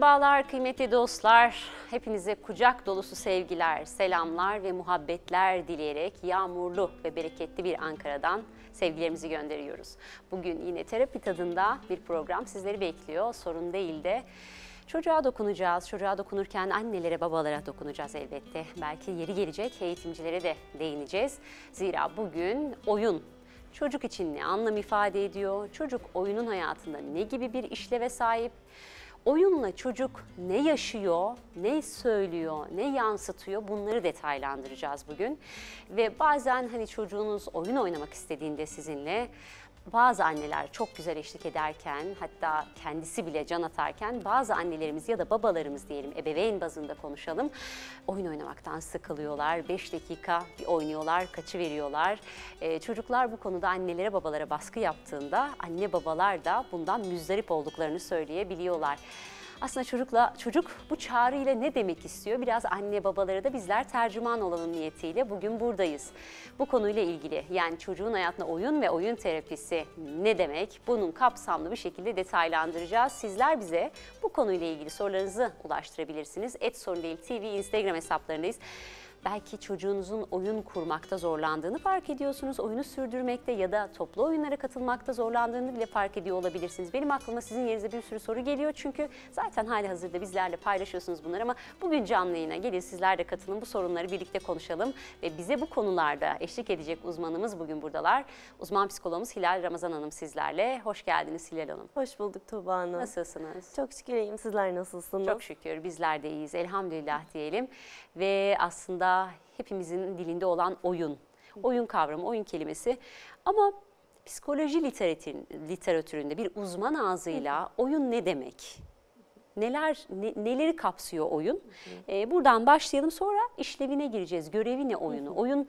Merhabalar kıymetli dostlar. Hepinize kucak dolusu sevgiler, selamlar ve muhabbetler dileyerek yağmurlu ve bereketli bir Ankara'dan sevgilerimizi gönderiyoruz. Bugün yine terapi tadında bir program sizleri bekliyor. Sorun değil de Çocuğa dokunacağız. Çocuğa dokunurken annelere, babalara dokunacağız elbette. Belki yeri gelecek eğitimcilere de değineceğiz. Zira bugün oyun çocuk için ne anlam ifade ediyor? Çocuk oyunun hayatında ne gibi bir işleve sahip? Oyunla çocuk ne yaşıyor, ne söylüyor, ne yansıtıyor bunları detaylandıracağız bugün. Ve bazen hani çocuğunuz oyun oynamak istediğinde sizinle bazı anneler çok güzel eşlik ederken hatta kendisi bile can atarken bazı annelerimiz ya da babalarımız diyelim ebeveyn bazında konuşalım. Oyun oynamaktan sıkılıyorlar. 5 dakika bir oynuyorlar, kaçı veriyorlar. Ee, çocuklar bu konuda annelere babalara baskı yaptığında anne babalar da bundan müzdarip olduklarını söyleyebiliyorlar. Aslında çocukla çocuk bu çağrı ile ne demek istiyor? Biraz anne babalara da bizler tercüman olalım niyetiyle bugün buradayız. Bu konuyla ilgili yani çocuğun hayatına oyun ve oyun terapisi ne demek? Bunun kapsamlı bir şekilde detaylandıracağız. Sizler bize bu konuyla ilgili sorularınızı ulaştırabilirsiniz. Et Sorun Değil TV Instagram hesaplarındayız. Belki çocuğunuzun oyun kurmakta zorlandığını fark ediyorsunuz. Oyunu sürdürmekte ya da toplu oyunlara katılmakta zorlandığını bile fark ediyor olabilirsiniz. Benim aklıma sizin yerinize bir sürü soru geliyor. Çünkü zaten hali hazırda bizlerle paylaşıyorsunuz bunları ama bugün canlı yayına gelin sizler de katılın. Bu sorunları birlikte konuşalım ve bize bu konularda eşlik edecek uzmanımız bugün buradalar. Uzman psikologumuz Hilal Ramazan Hanım sizlerle. Hoş geldiniz Hilal Hanım. Hoş bulduk Tuğba Hanım. Nasılsınız? Çok şükür iyiyim. Sizler nasılsınız? Çok şükür. Bizler de iyiyiz. Elhamdülillah diyelim. Ve aslında aslında hepimizin dilinde olan oyun. Oyun kavramı, oyun kelimesi. Ama psikoloji literatüründe bir uzman ağzıyla oyun ne demek? Neler ne, neleri kapsıyor oyun? Ee, buradan başlayalım sonra işlevine gireceğiz. Görevi ne oyunu? Oyun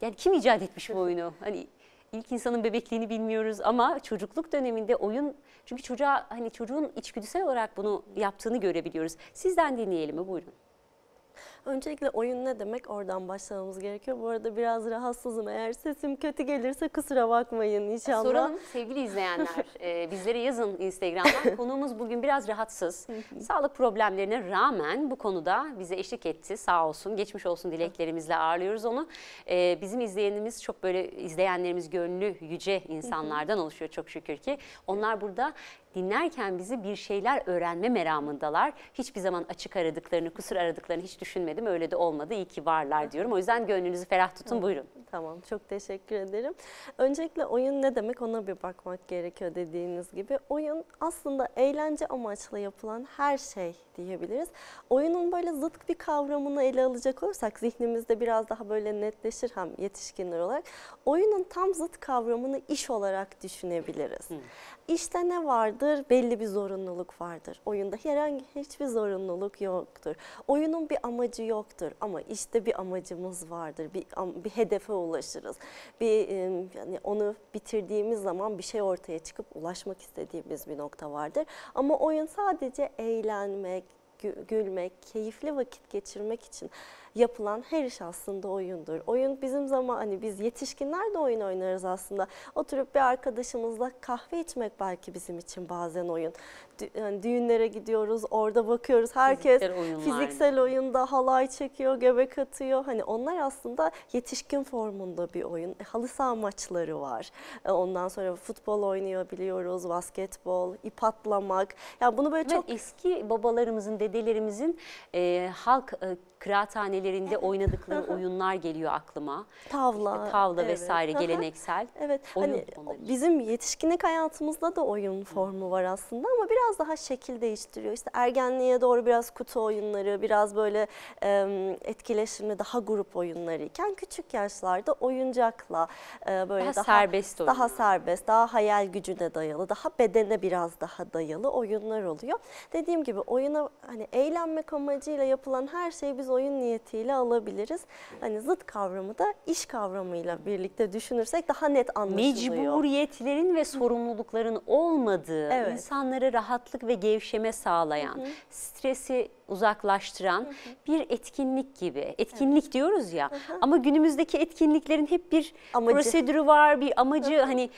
yani kim icat etmiş bu oyunu? Hani ilk insanın bebekliğini bilmiyoruz ama çocukluk döneminde oyun çünkü çocuğa hani çocuğun içgüdüsel olarak bunu yaptığını görebiliyoruz. Sizden dinleyelim mi? Buyurun. Öncelikle oyun ne demek? Oradan başlamamız gerekiyor. Bu arada biraz rahatsızım. Eğer sesim kötü gelirse kusura bakmayın e, inşallah. Soralım sevgili izleyenler. e, bizlere yazın Instagram'dan. Konuğumuz bugün biraz rahatsız. Sağlık problemlerine rağmen bu konuda bize eşlik etti. Sağ olsun. Geçmiş olsun dileklerimizle ağırlıyoruz onu. E, bizim izleyenimiz çok böyle izleyenlerimiz gönlü yüce insanlardan oluşuyor çok şükür ki. Onlar burada dinlerken bizi bir şeyler öğrenme meramındalar. Hiçbir zaman açık aradıklarını, kusur aradıklarını hiç düşünmeden istemedim. Öyle de olmadı. İyi ki varlar diyorum. O yüzden gönlünüzü ferah tutun. Buyurun. Tamam. Çok teşekkür ederim. Öncelikle oyun ne demek ona bir bakmak gerekiyor dediğiniz gibi. Oyun aslında eğlence amaçlı yapılan her şey diyebiliriz. Oyunun böyle zıt bir kavramını ele alacak olursak zihnimizde biraz daha böyle netleşir hem yetişkinler olarak. Oyunun tam zıt kavramını iş olarak düşünebiliriz. Hmm. İşte ne vardır? Belli bir zorunluluk vardır. Oyunda herhangi hiçbir zorunluluk yoktur. Oyunun bir amacı yoktur ama işte bir amacımız vardır. Bir, bir hedefe ulaşırız. Bir yani onu bitirdiğimiz zaman bir şey ortaya çıkıp ulaşmak istediğimiz bir nokta vardır. Ama oyun sadece eğlenmek, gülmek, keyifli vakit geçirmek için yapılan her iş aslında oyundur. Oyun bizim zaman hani biz yetişkinler de oyun oynarız aslında. Oturup bir arkadaşımızla kahve içmek belki bizim için bazen oyun. Dü yani düğünlere gidiyoruz, orada bakıyoruz. Herkes fiziksel, oyunlar. fiziksel oyunda halay çekiyor, göbek atıyor. Hani onlar aslında yetişkin formunda bir oyun. E, halı saha maçları var. E, ondan sonra futbol oynayabiliyoruz, basketbol, ip atlamak. Ya yani bunu böyle Ve çok eski babalarımızın, dedelerimizin e, halk e, kıraathanelerinde oynadıkları oyunlar geliyor aklıma. Tavla. İşte tavla evet. vesaire geleneksel. evet. Hani oyun hani bizim yetişkinlik hayatımızda da oyun formu var aslında ama biraz daha şekil değiştiriyor. İşte ergenliğe doğru biraz kutu oyunları, biraz böyle e, etkileşimli daha grup oyunları iken küçük yaşlarda oyuncakla e, böyle daha, daha serbest oyun. daha serbest, daha hayal gücüne dayalı, daha bedene biraz daha dayalı oyunlar oluyor. Dediğim gibi oyuna hani eğlenmek amacıyla yapılan her şey biz oyun niyetiyle alabiliriz. Hani zıt kavramı da iş kavramıyla birlikte düşünürsek daha net anlaşılıyor. Mecburiyetlerin ve sorumlulukların olmadığı, evet. insanlara rahatlık ve gevşeme sağlayan, Hı -hı. stresi uzaklaştıran hı hı. bir etkinlik gibi. Etkinlik evet. diyoruz ya hı hı. ama günümüzdeki etkinliklerin hep bir amacı. prosedürü var, bir amacı hı hı. hani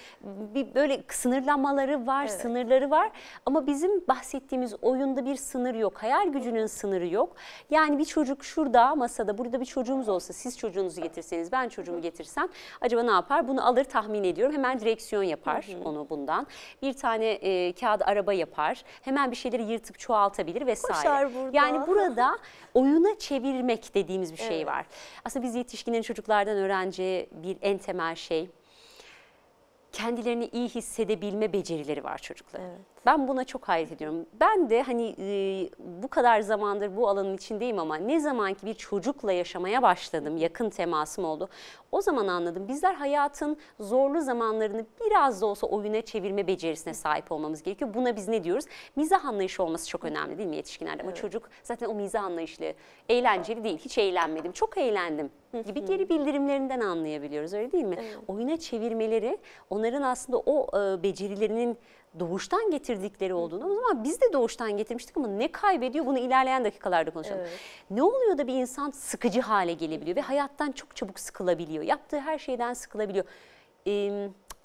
bir böyle sınırlamaları var, evet. sınırları var. Ama bizim bahsettiğimiz oyunda bir sınır yok. Hayal gücünün sınırı yok. Yani bir çocuk şurada masada burada bir çocuğumuz olsa siz çocuğunuzu getirseniz ben çocuğumu getirsem acaba ne yapar? Bunu alır tahmin ediyorum. Hemen direksiyon yapar hı hı. onu bundan. Bir tane e, kağıt araba yapar. Hemen bir şeyleri yırtıp çoğaltabilir vesaire. Koşar burada. Yani burada oyuna çevirmek dediğimiz bir şey evet. var. Aslında biz yetişkinlerin çocuklardan öğrenci bir en temel şey kendilerini iyi hissedebilme becerileri var çocukların. Evet. Ben buna çok hayret ediyorum. Ben de hani e, bu kadar zamandır bu alanın içindeyim ama ne zaman ki bir çocukla yaşamaya başladım, yakın temasım oldu. O zaman anladım. Bizler hayatın zorlu zamanlarını biraz da olsa oyuna çevirme becerisine sahip olmamız gerekiyor. Buna biz ne diyoruz? Mizah anlayışı olması çok önemli değil mi yetişkinlerde? Ama çocuk zaten o mizah anlayışlı, eğlenceli değil. Hiç eğlenmedim, çok eğlendim gibi geri bildirimlerinden anlayabiliyoruz öyle değil mi? Evet. Oyuna çevirmeleri onların aslında o e, becerilerinin doğuştan getirdikleri olduğunu o zaman biz de doğuştan getirmiştik ama ne kaybediyor bunu ilerleyen dakikalarda konuşalım. Evet. Ne oluyor da bir insan sıkıcı hale gelebiliyor ve hayattan çok çabuk sıkılabiliyor. Yaptığı her şeyden sıkılabiliyor. Ee,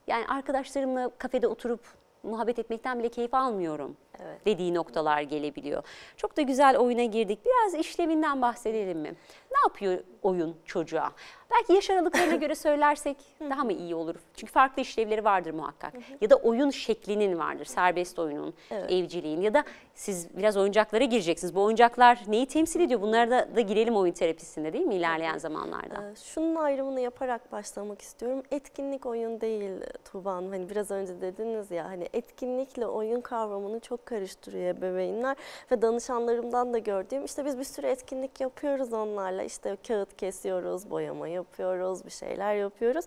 yani arkadaşlarımla kafede oturup muhabbet etmekten bile keyif almıyorum evet. dediği noktalar gelebiliyor. Çok da güzel oyuna girdik. Biraz işlevinden bahsedelim mi? Ne yapıyor oyun çocuğa? Belki yaş aralıklarına göre söylersek daha mı iyi olur? Çünkü farklı işlevleri vardır muhakkak. Ya da oyun şeklinin vardır. Serbest oyunun, evet. evciliğin ya da siz biraz oyuncaklara gireceksiniz. Bu oyuncaklar neyi temsil ediyor? Bunlara da, da girelim oyun terapisinde değil mi ilerleyen zamanlarda? Ee, şunun ayrımını yaparak başlamak istiyorum. Etkinlik oyun değil tuban Hani biraz önce dediniz ya hani etkinlikle oyun kavramını çok karıştırıyor ebeveynler ve danışanlarımdan da gördüğüm işte biz bir sürü etkinlik yapıyoruz onlarla işte kağıt kesiyoruz, boyama yapıyoruz, bir şeyler yapıyoruz.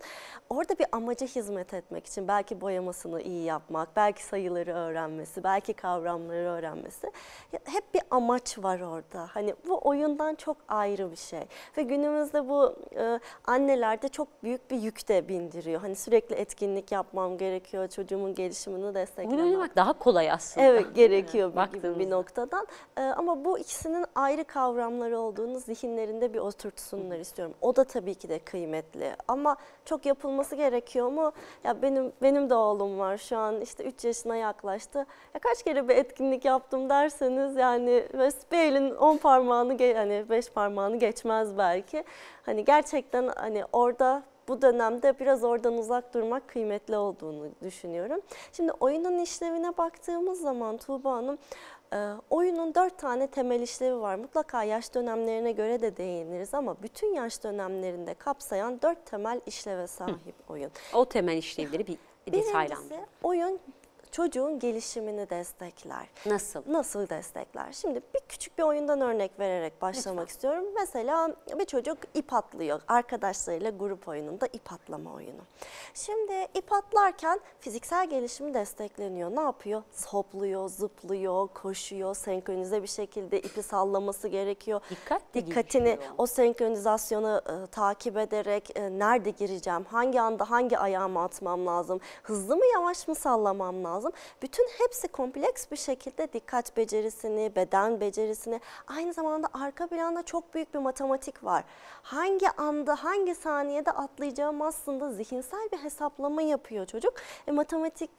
Orada bir amaca hizmet etmek için belki boyamasını iyi yapmak, belki sayıları öğrenmesi, belki kavramları öğrenmesi hep bir amaç var orada. Hani bu oyundan çok ayrı bir şey ve günümüzde bu e, annelerde çok büyük bir yük de bindiriyor. Hani sürekli etkinlik yapmam gerekiyor, çocuğumun gelişimini desteklemem. Bunu oynamak daha kolay aslında. Evet, gerekiyor gibi bir noktadan. Ee, ama bu ikisinin ayrı kavramları olduğunu zihinlerinde bir oturtsunlar istiyorum. O da tabii ki de kıymetli ama çok yapılması gerekiyor mu? Ya benim benim de oğlum var şu an işte 3 yaşına yaklaştı. Ya kaç kere bir etkinlik yaptım derseniz yani Vespeel'in 10 parmağını yani 5 parmağını geçmez belki. Hani gerçekten hani orada bu dönemde biraz oradan uzak durmak kıymetli olduğunu düşünüyorum. Şimdi oyunun işlevine baktığımız zaman Tuğba Hanım e, oyunun dört tane temel işlevi var. Mutlaka yaş dönemlerine göre de değiniriz ama bütün yaş dönemlerinde kapsayan dört temel işleve sahip oyun. O temel işlevleri bir Birincisi oyun çocuğun gelişimini destekler. Nasıl? Nasıl destekler? Şimdi bir küçük bir oyundan örnek vererek başlamak Lütfen. istiyorum. Mesela bir çocuk ip atlıyor. Arkadaşlarıyla grup oyununda ip atlama oyunu. Şimdi ip atlarken fiziksel gelişimi destekleniyor. Ne yapıyor? Hopluyor, zıplıyor, koşuyor, senkronize bir şekilde ipi sallaması gerekiyor. Dikkat Dikkatini gelişiyor. o senkronizasyonu e, takip ederek e, nerede gireceğim, hangi anda hangi ayağımı atmam lazım, hızlı mı yavaş mı sallamam lazım lazım. Bütün hepsi kompleks bir şekilde dikkat becerisini, beden becerisini, aynı zamanda arka planda çok büyük bir matematik var. Hangi anda, hangi saniyede atlayacağım aslında zihinsel bir hesaplama yapıyor çocuk. E, matematik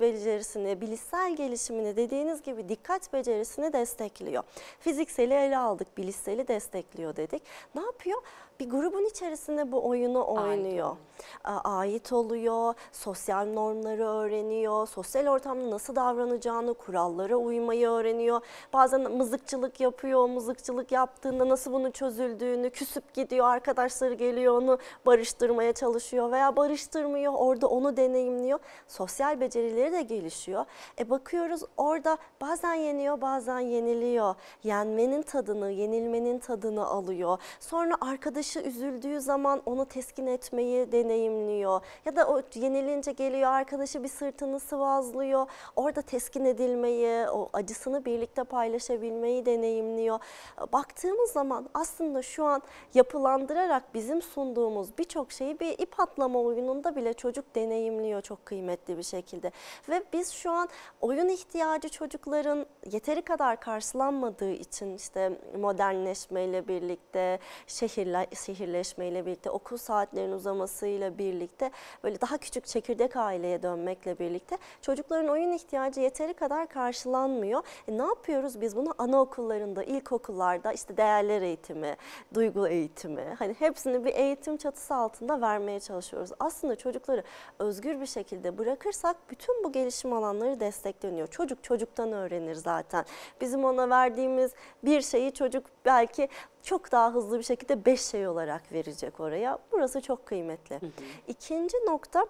becerisini, bilişsel gelişimini dediğiniz gibi dikkat becerisini destekliyor. Fizikseli ele aldık, bilişseli destekliyor dedik. Ne yapıyor? bir grubun içerisinde bu oyunu oynuyor. Ait, oluyor, sosyal normları öğreniyor, sosyal ortamda nasıl davranacağını, kurallara uymayı öğreniyor. Bazen mızıkçılık yapıyor, mızıkçılık yaptığında nasıl bunu çözüldüğünü, küsüp gidiyor, arkadaşları geliyor onu barıştırmaya çalışıyor veya barıştırmıyor, orada onu deneyimliyor. Sosyal becerileri de gelişiyor. E bakıyoruz orada bazen yeniyor, bazen yeniliyor. Yenmenin tadını, yenilmenin tadını alıyor. Sonra arkadaş arkadaşı üzüldüğü zaman onu teskin etmeyi deneyimliyor. Ya da o yenilince geliyor arkadaşı bir sırtını sıvazlıyor. Orada teskin edilmeyi, o acısını birlikte paylaşabilmeyi deneyimliyor. Baktığımız zaman aslında şu an yapılandırarak bizim sunduğumuz birçok şeyi bir ip atlama oyununda bile çocuk deneyimliyor çok kıymetli bir şekilde. Ve biz şu an oyun ihtiyacı çocukların yeteri kadar karşılanmadığı için işte modernleşmeyle birlikte şehirler, şehirleşmeyle birlikte, okul saatlerinin uzamasıyla birlikte böyle daha küçük çekirdek aileye dönmekle birlikte çocukların oyun ihtiyacı yeteri kadar karşılanmıyor. E ne yapıyoruz biz bunu anaokullarında, ilkokullarda işte değerler eğitimi, duygu eğitimi hani hepsini bir eğitim çatısı altında vermeye çalışıyoruz. Aslında çocukları özgür bir şekilde bırakırsak bütün bu gelişim alanları destekleniyor. Çocuk çocuktan öğrenir zaten. Bizim ona verdiğimiz bir şeyi çocuk belki çok daha hızlı bir şekilde beş şey olarak verecek oraya. Burası çok kıymetli. Hı hı. İkinci nokta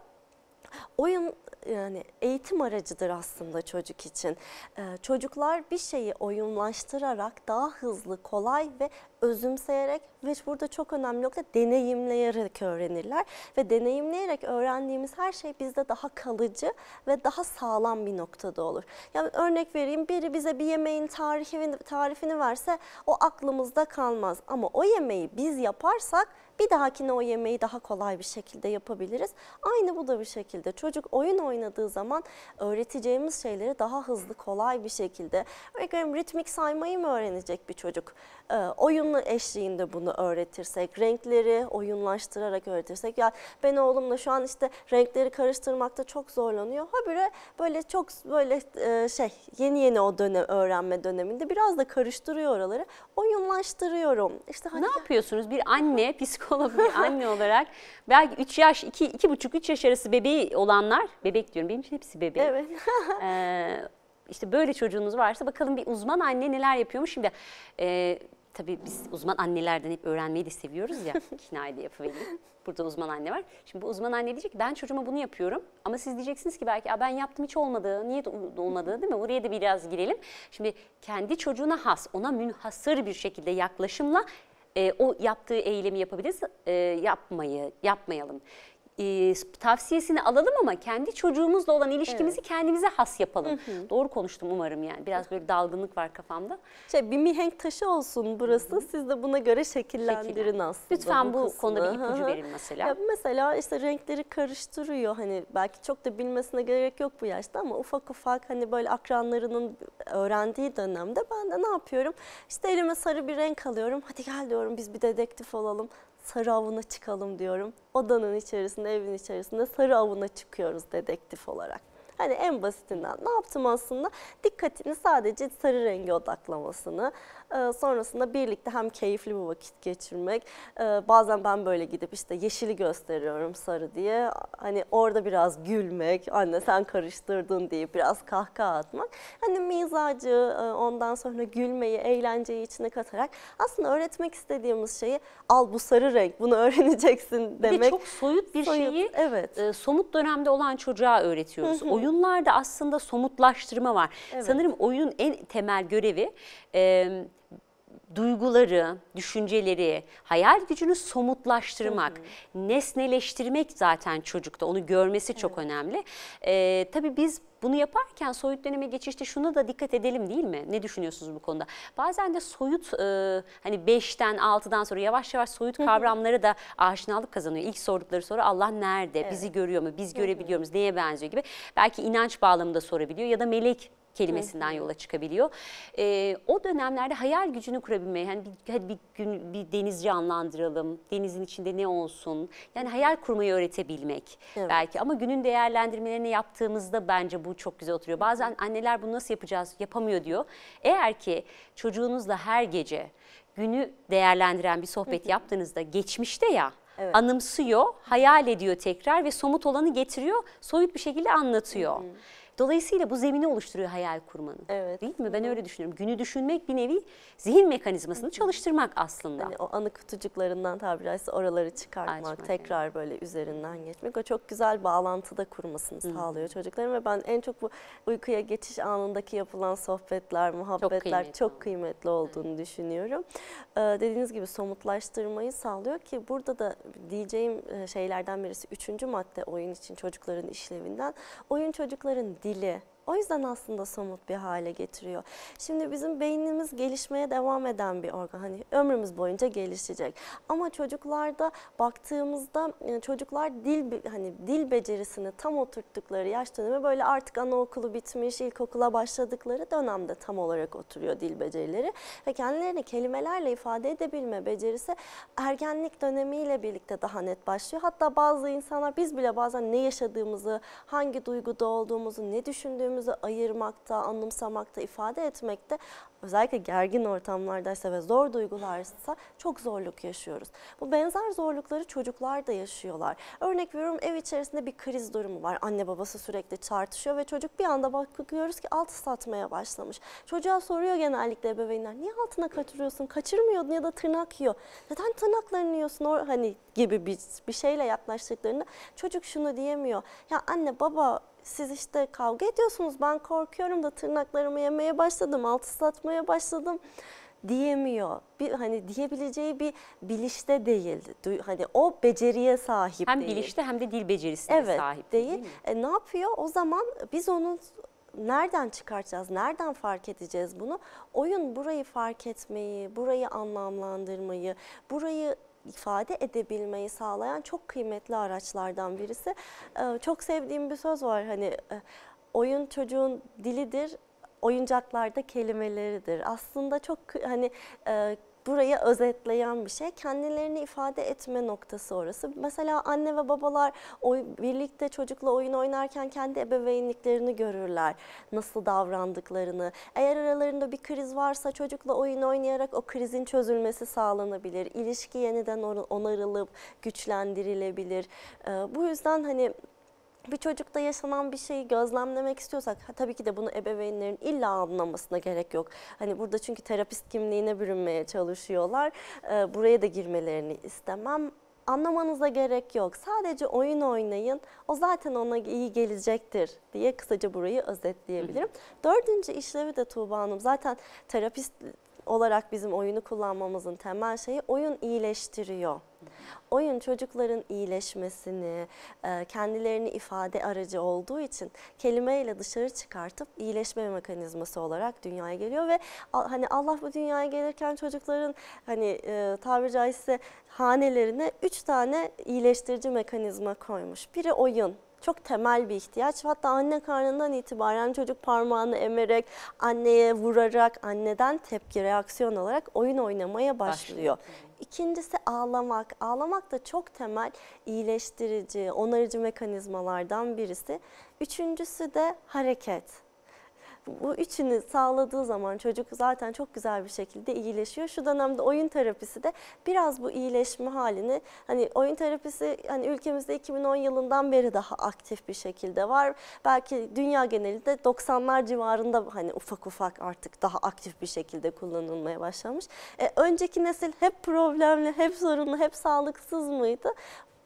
oyun yani eğitim aracıdır aslında çocuk için. Ee, çocuklar bir şeyi oyunlaştırarak daha hızlı, kolay ve özümseyerek ve burada çok önemli nokta deneyimleyerek öğrenirler. Ve deneyimleyerek öğrendiğimiz her şey bizde daha kalıcı ve daha sağlam bir noktada olur. Yani örnek vereyim biri bize bir yemeğin tarifini, tarifini verse o aklımızda kalmaz. Ama o yemeği biz yaparsak bir dahakine o yemeği daha kolay bir şekilde yapabiliriz. Aynı bu da bir şekilde çocuk oyun oynadığı zaman öğreteceğimiz şeyleri daha hızlı kolay bir şekilde. örneğin ritmik saymayı mı öğrenecek bir çocuk? E, ee, oyunlu eşliğinde bunu öğretirsek, renkleri oyunlaştırarak öğretirsek. Ya yani ben oğlumla şu an işte renkleri karıştırmakta çok zorlanıyor. Habire böyle çok böyle e, şey yeni yeni o dönem öğrenme döneminde biraz da karıştırıyor oraları. Oyunlaştırıyorum. İşte hani ne yapıyorsunuz? Bir anne psikolog psikoloğu anne olarak belki 3 yaş, 2 iki, 2,5-3 yaş arası bebeği olanlar, bebek diyorum benim için hepsi bebek. Evet. ee, işte böyle çocuğunuz varsa bakalım bir uzman anne neler yapıyormuş. Şimdi e, tabii biz uzman annelerden hep öğrenmeyi de seviyoruz ya. İkna'yı da yapıvereyim. Burada uzman anne var. Şimdi bu uzman anne diyecek ki ben çocuğuma bunu yapıyorum. Ama siz diyeceksiniz ki belki ben yaptım hiç olmadı, niye olmadı değil mi? Oraya da biraz girelim. Şimdi kendi çocuğuna has, ona münhasır bir şekilde yaklaşımla e, o yaptığı eylemi yapabiliriz. E, yapmayı, yapmayalım e, tavsiyesini alalım ama kendi çocuğumuzla olan ilişkimizi evet. kendimize has yapalım. Hı hı. Doğru konuştum umarım yani. Biraz böyle dalgınlık var kafamda. Şey bir mihenk taşı olsun burası. Hı hı. Siz de buna göre şekillendirin Şekillen. aslında. Lütfen bu, bu konuda bir ipucu verin mesela. Ya mesela işte renkleri karıştırıyor. Hani belki çok da bilmesine gerek yok bu yaşta ama ufak ufak hani böyle akranlarının öğrendiği dönemde ben de ne yapıyorum? İşte elime sarı bir renk alıyorum. Hadi gel diyorum biz bir dedektif olalım sarı avına çıkalım diyorum. Odanın içerisinde, evin içerisinde sarı avına çıkıyoruz dedektif olarak. Hani en basitinden ne yaptım aslında? Dikkatini sadece sarı renge odaklamasını. E, sonrasında birlikte hem keyifli bir vakit geçirmek. E, bazen ben böyle gidip işte yeşili gösteriyorum sarı diye. Hani orada biraz gülmek, anne sen karıştırdın diye biraz kahkaha atmak. Hani mizacı e, ondan sonra gülmeyi, eğlenceyi içine katarak aslında öğretmek istediğimiz şeyi al bu sarı renk bunu öğreneceksin demek. Bir çok soyut bir soyut, şeyi evet. e, somut dönemde olan çocuğa öğretiyoruz. Hı hı. Oyun oyunlarda aslında somutlaştırma var. Evet. Sanırım oyunun en temel görevi... E, duyguları, düşünceleri, hayal gücünü somutlaştırmak, hı hı. nesneleştirmek zaten çocukta onu görmesi çok evet. önemli. Ee, tabii biz bunu yaparken soyut döneme geçişte şuna da dikkat edelim değil mi? Ne düşünüyorsunuz bu konuda? Bazen de soyut e, hani 5'ten 6'dan sonra yavaş yavaş soyut kavramları da aşinalık kazanıyor. İlk sordukları soru Allah nerede? Evet. Bizi görüyor mu? Biz görebiliyor muyuz? Neye benziyor gibi. Belki inanç bağlamında sorabiliyor ya da melek kelimesinden yola çıkabiliyor. E, o dönemlerde hayal gücünü kurabilmeye, yani bir, hadi bir gün bir deniz canlandıralım, denizin içinde ne olsun, yani hayal kurmayı öğretebilmek evet. belki. Ama günün değerlendirmelerini yaptığımızda bence bu çok güzel oturuyor. Bazen anneler bunu nasıl yapacağız, yapamıyor diyor. Eğer ki çocuğunuzla her gece günü değerlendiren bir sohbet yaptığınızda geçmişte ya evet. anımsıyor, hayal ediyor tekrar ve somut olanı getiriyor, soyut bir şekilde anlatıyor. Hı hı. Dolayısıyla bu zemini oluşturuyor hayal kurmanın. Evet. Değil mi? Ben öyle düşünüyorum. Günü düşünmek bir nevi zihin mekanizmasını çalıştırmak aslında. Hani o anı kutucuklarından tabiri caizse oraları çıkartmak, Açmak, tekrar yani. böyle üzerinden geçmek. O çok güzel bağlantıda kurmasını Hı. sağlıyor çocukların ve ben en çok bu uykuya geçiş anındaki yapılan sohbetler, muhabbetler çok kıymetli, çok kıymetli olduğunu evet. düşünüyorum. Ee, dediğiniz gibi somutlaştırmayı sağlıyor ki burada da diyeceğim e, şeylerden birisi üçüncü madde oyun için çocukların işlevinden. Oyun çocukların dil ділі O yüzden aslında somut bir hale getiriyor. Şimdi bizim beynimiz gelişmeye devam eden bir organ. Hani ömrümüz boyunca gelişecek. Ama çocuklarda baktığımızda e, çocuklar dil hani dil becerisini tam oturttukları yaş dönemi böyle artık anaokulu bitmiş, ilkokula başladıkları dönemde tam olarak oturuyor dil becerileri ve kendilerini kelimelerle ifade edebilme becerisi ergenlik dönemiyle birlikte daha net başlıyor. Hatta bazı insanlar biz bile bazen ne yaşadığımızı, hangi duyguda olduğumuzu, ne düşündüğümüzü kendimizi ayırmakta, anımsamakta, ifade etmekte özellikle gergin ortamlardaysa ve zor duygularsa çok zorluk yaşıyoruz. Bu benzer zorlukları çocuklar da yaşıyorlar. Örnek veriyorum ev içerisinde bir kriz durumu var. Anne babası sürekli tartışıyor ve çocuk bir anda bakıyoruz ki altı satmaya başlamış. Çocuğa soruyor genellikle ebeveynler niye altına kaçırıyorsun? Kaçırmıyordun ya da tırnak yiyor. Neden tırnaklarını yiyorsun? or hani gibi bir, bir şeyle yaklaştıklarında çocuk şunu diyemiyor. Ya anne baba siz işte kavga ediyorsunuz ben korkuyorum da tırnaklarımı yemeye başladım, alt ıslatmaya başladım diyemiyor. Bir, hani diyebileceği bir bilişte değil. Du, hani o beceriye sahip hem değil. Hem bilişte hem de dil becerisine evet, sahip değil. değil E, ne yapıyor? O zaman biz onu nereden çıkartacağız, nereden fark edeceğiz bunu? Oyun burayı fark etmeyi, burayı anlamlandırmayı, burayı ifade edebilmeyi sağlayan çok kıymetli araçlardan birisi. Ee, çok sevdiğim bir söz var hani e, oyun çocuğun dilidir, oyuncaklarda kelimeleridir. Aslında çok hani e, burayı özetleyen bir şey. Kendilerini ifade etme noktası orası. Mesela anne ve babalar oy, birlikte çocukla oyun oynarken kendi ebeveynliklerini görürler. Nasıl davrandıklarını. Eğer aralarında bir kriz varsa çocukla oyun oynayarak o krizin çözülmesi sağlanabilir. İlişki yeniden onarılıp güçlendirilebilir. Ee, bu yüzden hani bir çocukta yaşanan bir şeyi gözlemlemek istiyorsak ha, tabii ki de bunu ebeveynlerin illa anlamasına gerek yok. Hani burada çünkü terapist kimliğine bürünmeye çalışıyorlar. Ee, buraya da girmelerini istemem. Anlamanıza gerek yok. Sadece oyun oynayın. O zaten ona iyi gelecektir diye kısaca burayı özetleyebilirim. Dördüncü işlevi de Tuğba Hanım zaten terapist olarak bizim oyunu kullanmamızın temel şeyi oyun iyileştiriyor. Oyun çocukların iyileşmesini, e, kendilerini ifade aracı olduğu için kelimeyle dışarı çıkartıp iyileşme mekanizması olarak dünyaya geliyor ve hani Allah bu dünyaya gelirken çocukların hani e, tabiri caizse hanelerine üç tane iyileştirici mekanizma koymuş. Biri oyun, çok temel bir ihtiyaç. Hatta anne karnından itibaren çocuk parmağını emerek, anneye vurarak, anneden tepki, reaksiyon alarak oyun oynamaya başlıyor. başlıyor. İkincisi ağlamak. Ağlamak da çok temel iyileştirici, onarıcı mekanizmalardan birisi. Üçüncüsü de hareket bu üçünü sağladığı zaman çocuk zaten çok güzel bir şekilde iyileşiyor. Şu dönemde oyun terapisi de biraz bu iyileşme halini hani oyun terapisi hani ülkemizde 2010 yılından beri daha aktif bir şekilde var. Belki dünya genelinde 90'lar civarında hani ufak ufak artık daha aktif bir şekilde kullanılmaya başlamış. E, önceki nesil hep problemli, hep sorunlu, hep sağlıksız mıydı?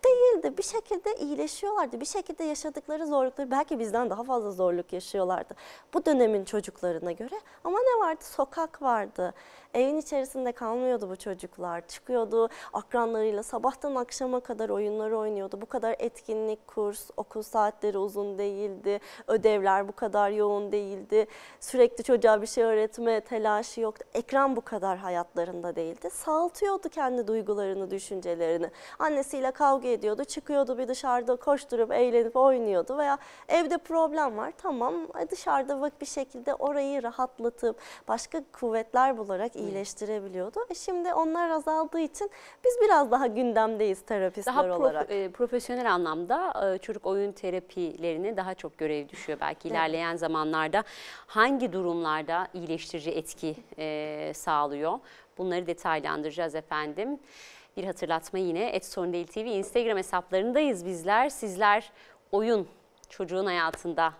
değildi. Bir şekilde iyileşiyorlardı. Bir şekilde yaşadıkları zorlukları belki bizden daha fazla zorluk yaşıyorlardı. Bu dönemin çocuklarına göre. Ama ne vardı? Sokak vardı. Evin içerisinde kalmıyordu bu çocuklar. Çıkıyordu akranlarıyla sabahtan akşama kadar oyunları oynuyordu. Bu kadar etkinlik, kurs, okul saatleri uzun değildi. Ödevler bu kadar yoğun değildi. Sürekli çocuğa bir şey öğretme telaşı yoktu. Ekran bu kadar hayatlarında değildi. saltıyordu kendi duygularını, düşüncelerini. Annesiyle kavga ediyordu. Çıkıyordu bir dışarıda koşturup eğlenip oynuyordu veya evde problem var tamam e, dışarıda bak bir şekilde orayı rahatlatıp başka kuvvetler bularak iyileştirebiliyordu. E şimdi onlar azaldığı için biz biraz daha gündemdeyiz terapistler daha olarak. e, profesyonel anlamda e, çocuk oyun terapilerine daha çok görev düşüyor belki evet. ilerleyen zamanlarda. Hangi durumlarda iyileştirici etki e, sağlıyor? Bunları detaylandıracağız efendim. Bir hatırlatma yine Et Sorun Değil TV Instagram hesaplarındayız bizler. Sizler oyun çocuğun hayatında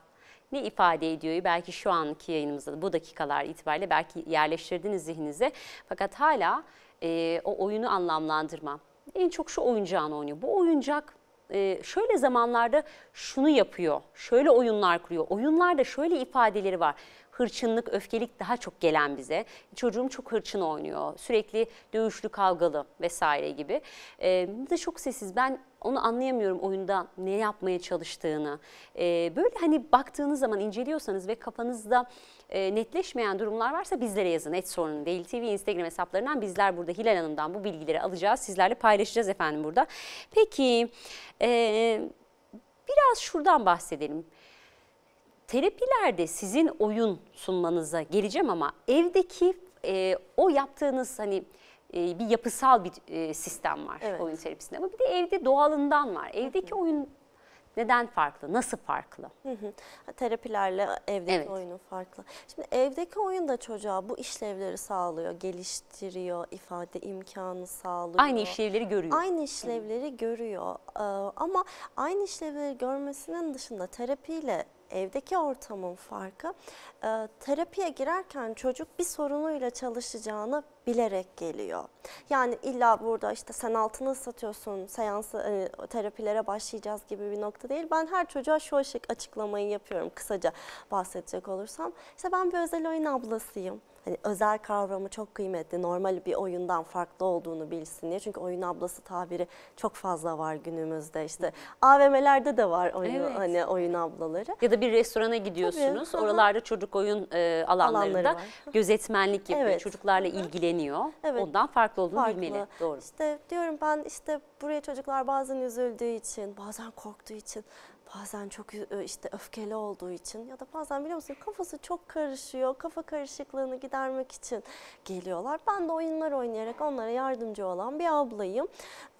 ne ifade ediyor? Belki şu anki yayınımızda bu dakikalar itibariyle belki yerleştirdiniz zihninize. Fakat hala e, o oyunu anlamlandırma. En çok şu oyuncağını oynuyor. Bu oyuncak e, şöyle zamanlarda şunu yapıyor. Şöyle oyunlar kuruyor. Oyunlarda şöyle ifadeleri var hırçınlık, öfkelik daha çok gelen bize. Çocuğum çok hırçın oynuyor, sürekli dövüşlü, kavgalı vesaire gibi. Ee, da çok sessiz. Ben onu anlayamıyorum oyunda ne yapmaya çalıştığını. Ee, böyle hani baktığınız zaman inceliyorsanız ve kafanızda e, netleşmeyen durumlar varsa bizlere yazın. Et sorunun değil TV Instagram hesaplarından bizler burada Hilal Hanım'dan bu bilgileri alacağız. Sizlerle paylaşacağız efendim burada. Peki e, biraz şuradan bahsedelim terapilerde sizin oyun sunmanıza geleceğim ama evdeki e, o yaptığınız hani e, bir yapısal bir e, sistem var evet. oyun terapisinde ama bir de evde doğalından var. Evdeki Hı -hı. oyun neden farklı? Nasıl farklı? Hı hı. Terapilerle evdeki evet. oyunun farklı. Şimdi evdeki oyun da çocuğa bu işlevleri sağlıyor, geliştiriyor, ifade imkanı sağlıyor. Aynı işlevleri görüyor. Aynı işlevleri hı. görüyor. Ee, ama aynı işlevleri görmesinin dışında terapiyle evdeki ortamın farkı. terapiye girerken çocuk bir sorunuyla çalışacağını bilerek geliyor. Yani illa burada işte sen altını satıyorsun, seansı e, terapilere başlayacağız gibi bir nokta değil. Ben her çocuğa şu açıklamayı yapıyorum kısaca bahsedecek olursam. İşte ben bir özel oyun ablasıyım hani özel kavramı çok kıymetli. Normal bir oyundan farklı olduğunu bilsin diye. Çünkü oyun ablası tabiri çok fazla var günümüzde. işte. AVM'lerde de var oyun evet. hani oyun ablaları. Ya da bir restorana gidiyorsunuz. Tabii. Oralarda Aha. çocuk oyun e, alanlarında Alanları gözetmenlik yapıyor. Evet. Çocuklarla ilgileniyor deniyor. Evet. Ondan farklı olduğunu farklı. bilmeli. Doğru. İşte diyorum ben işte buraya çocuklar bazen üzüldüğü için, bazen korktuğu için, bazen çok e, işte öfkeli olduğu için ya da bazen biliyor musun kafası çok karışıyor. Kafa karışıklığını gidermek için geliyorlar. Ben de oyunlar oynayarak onlara yardımcı olan bir ablayım.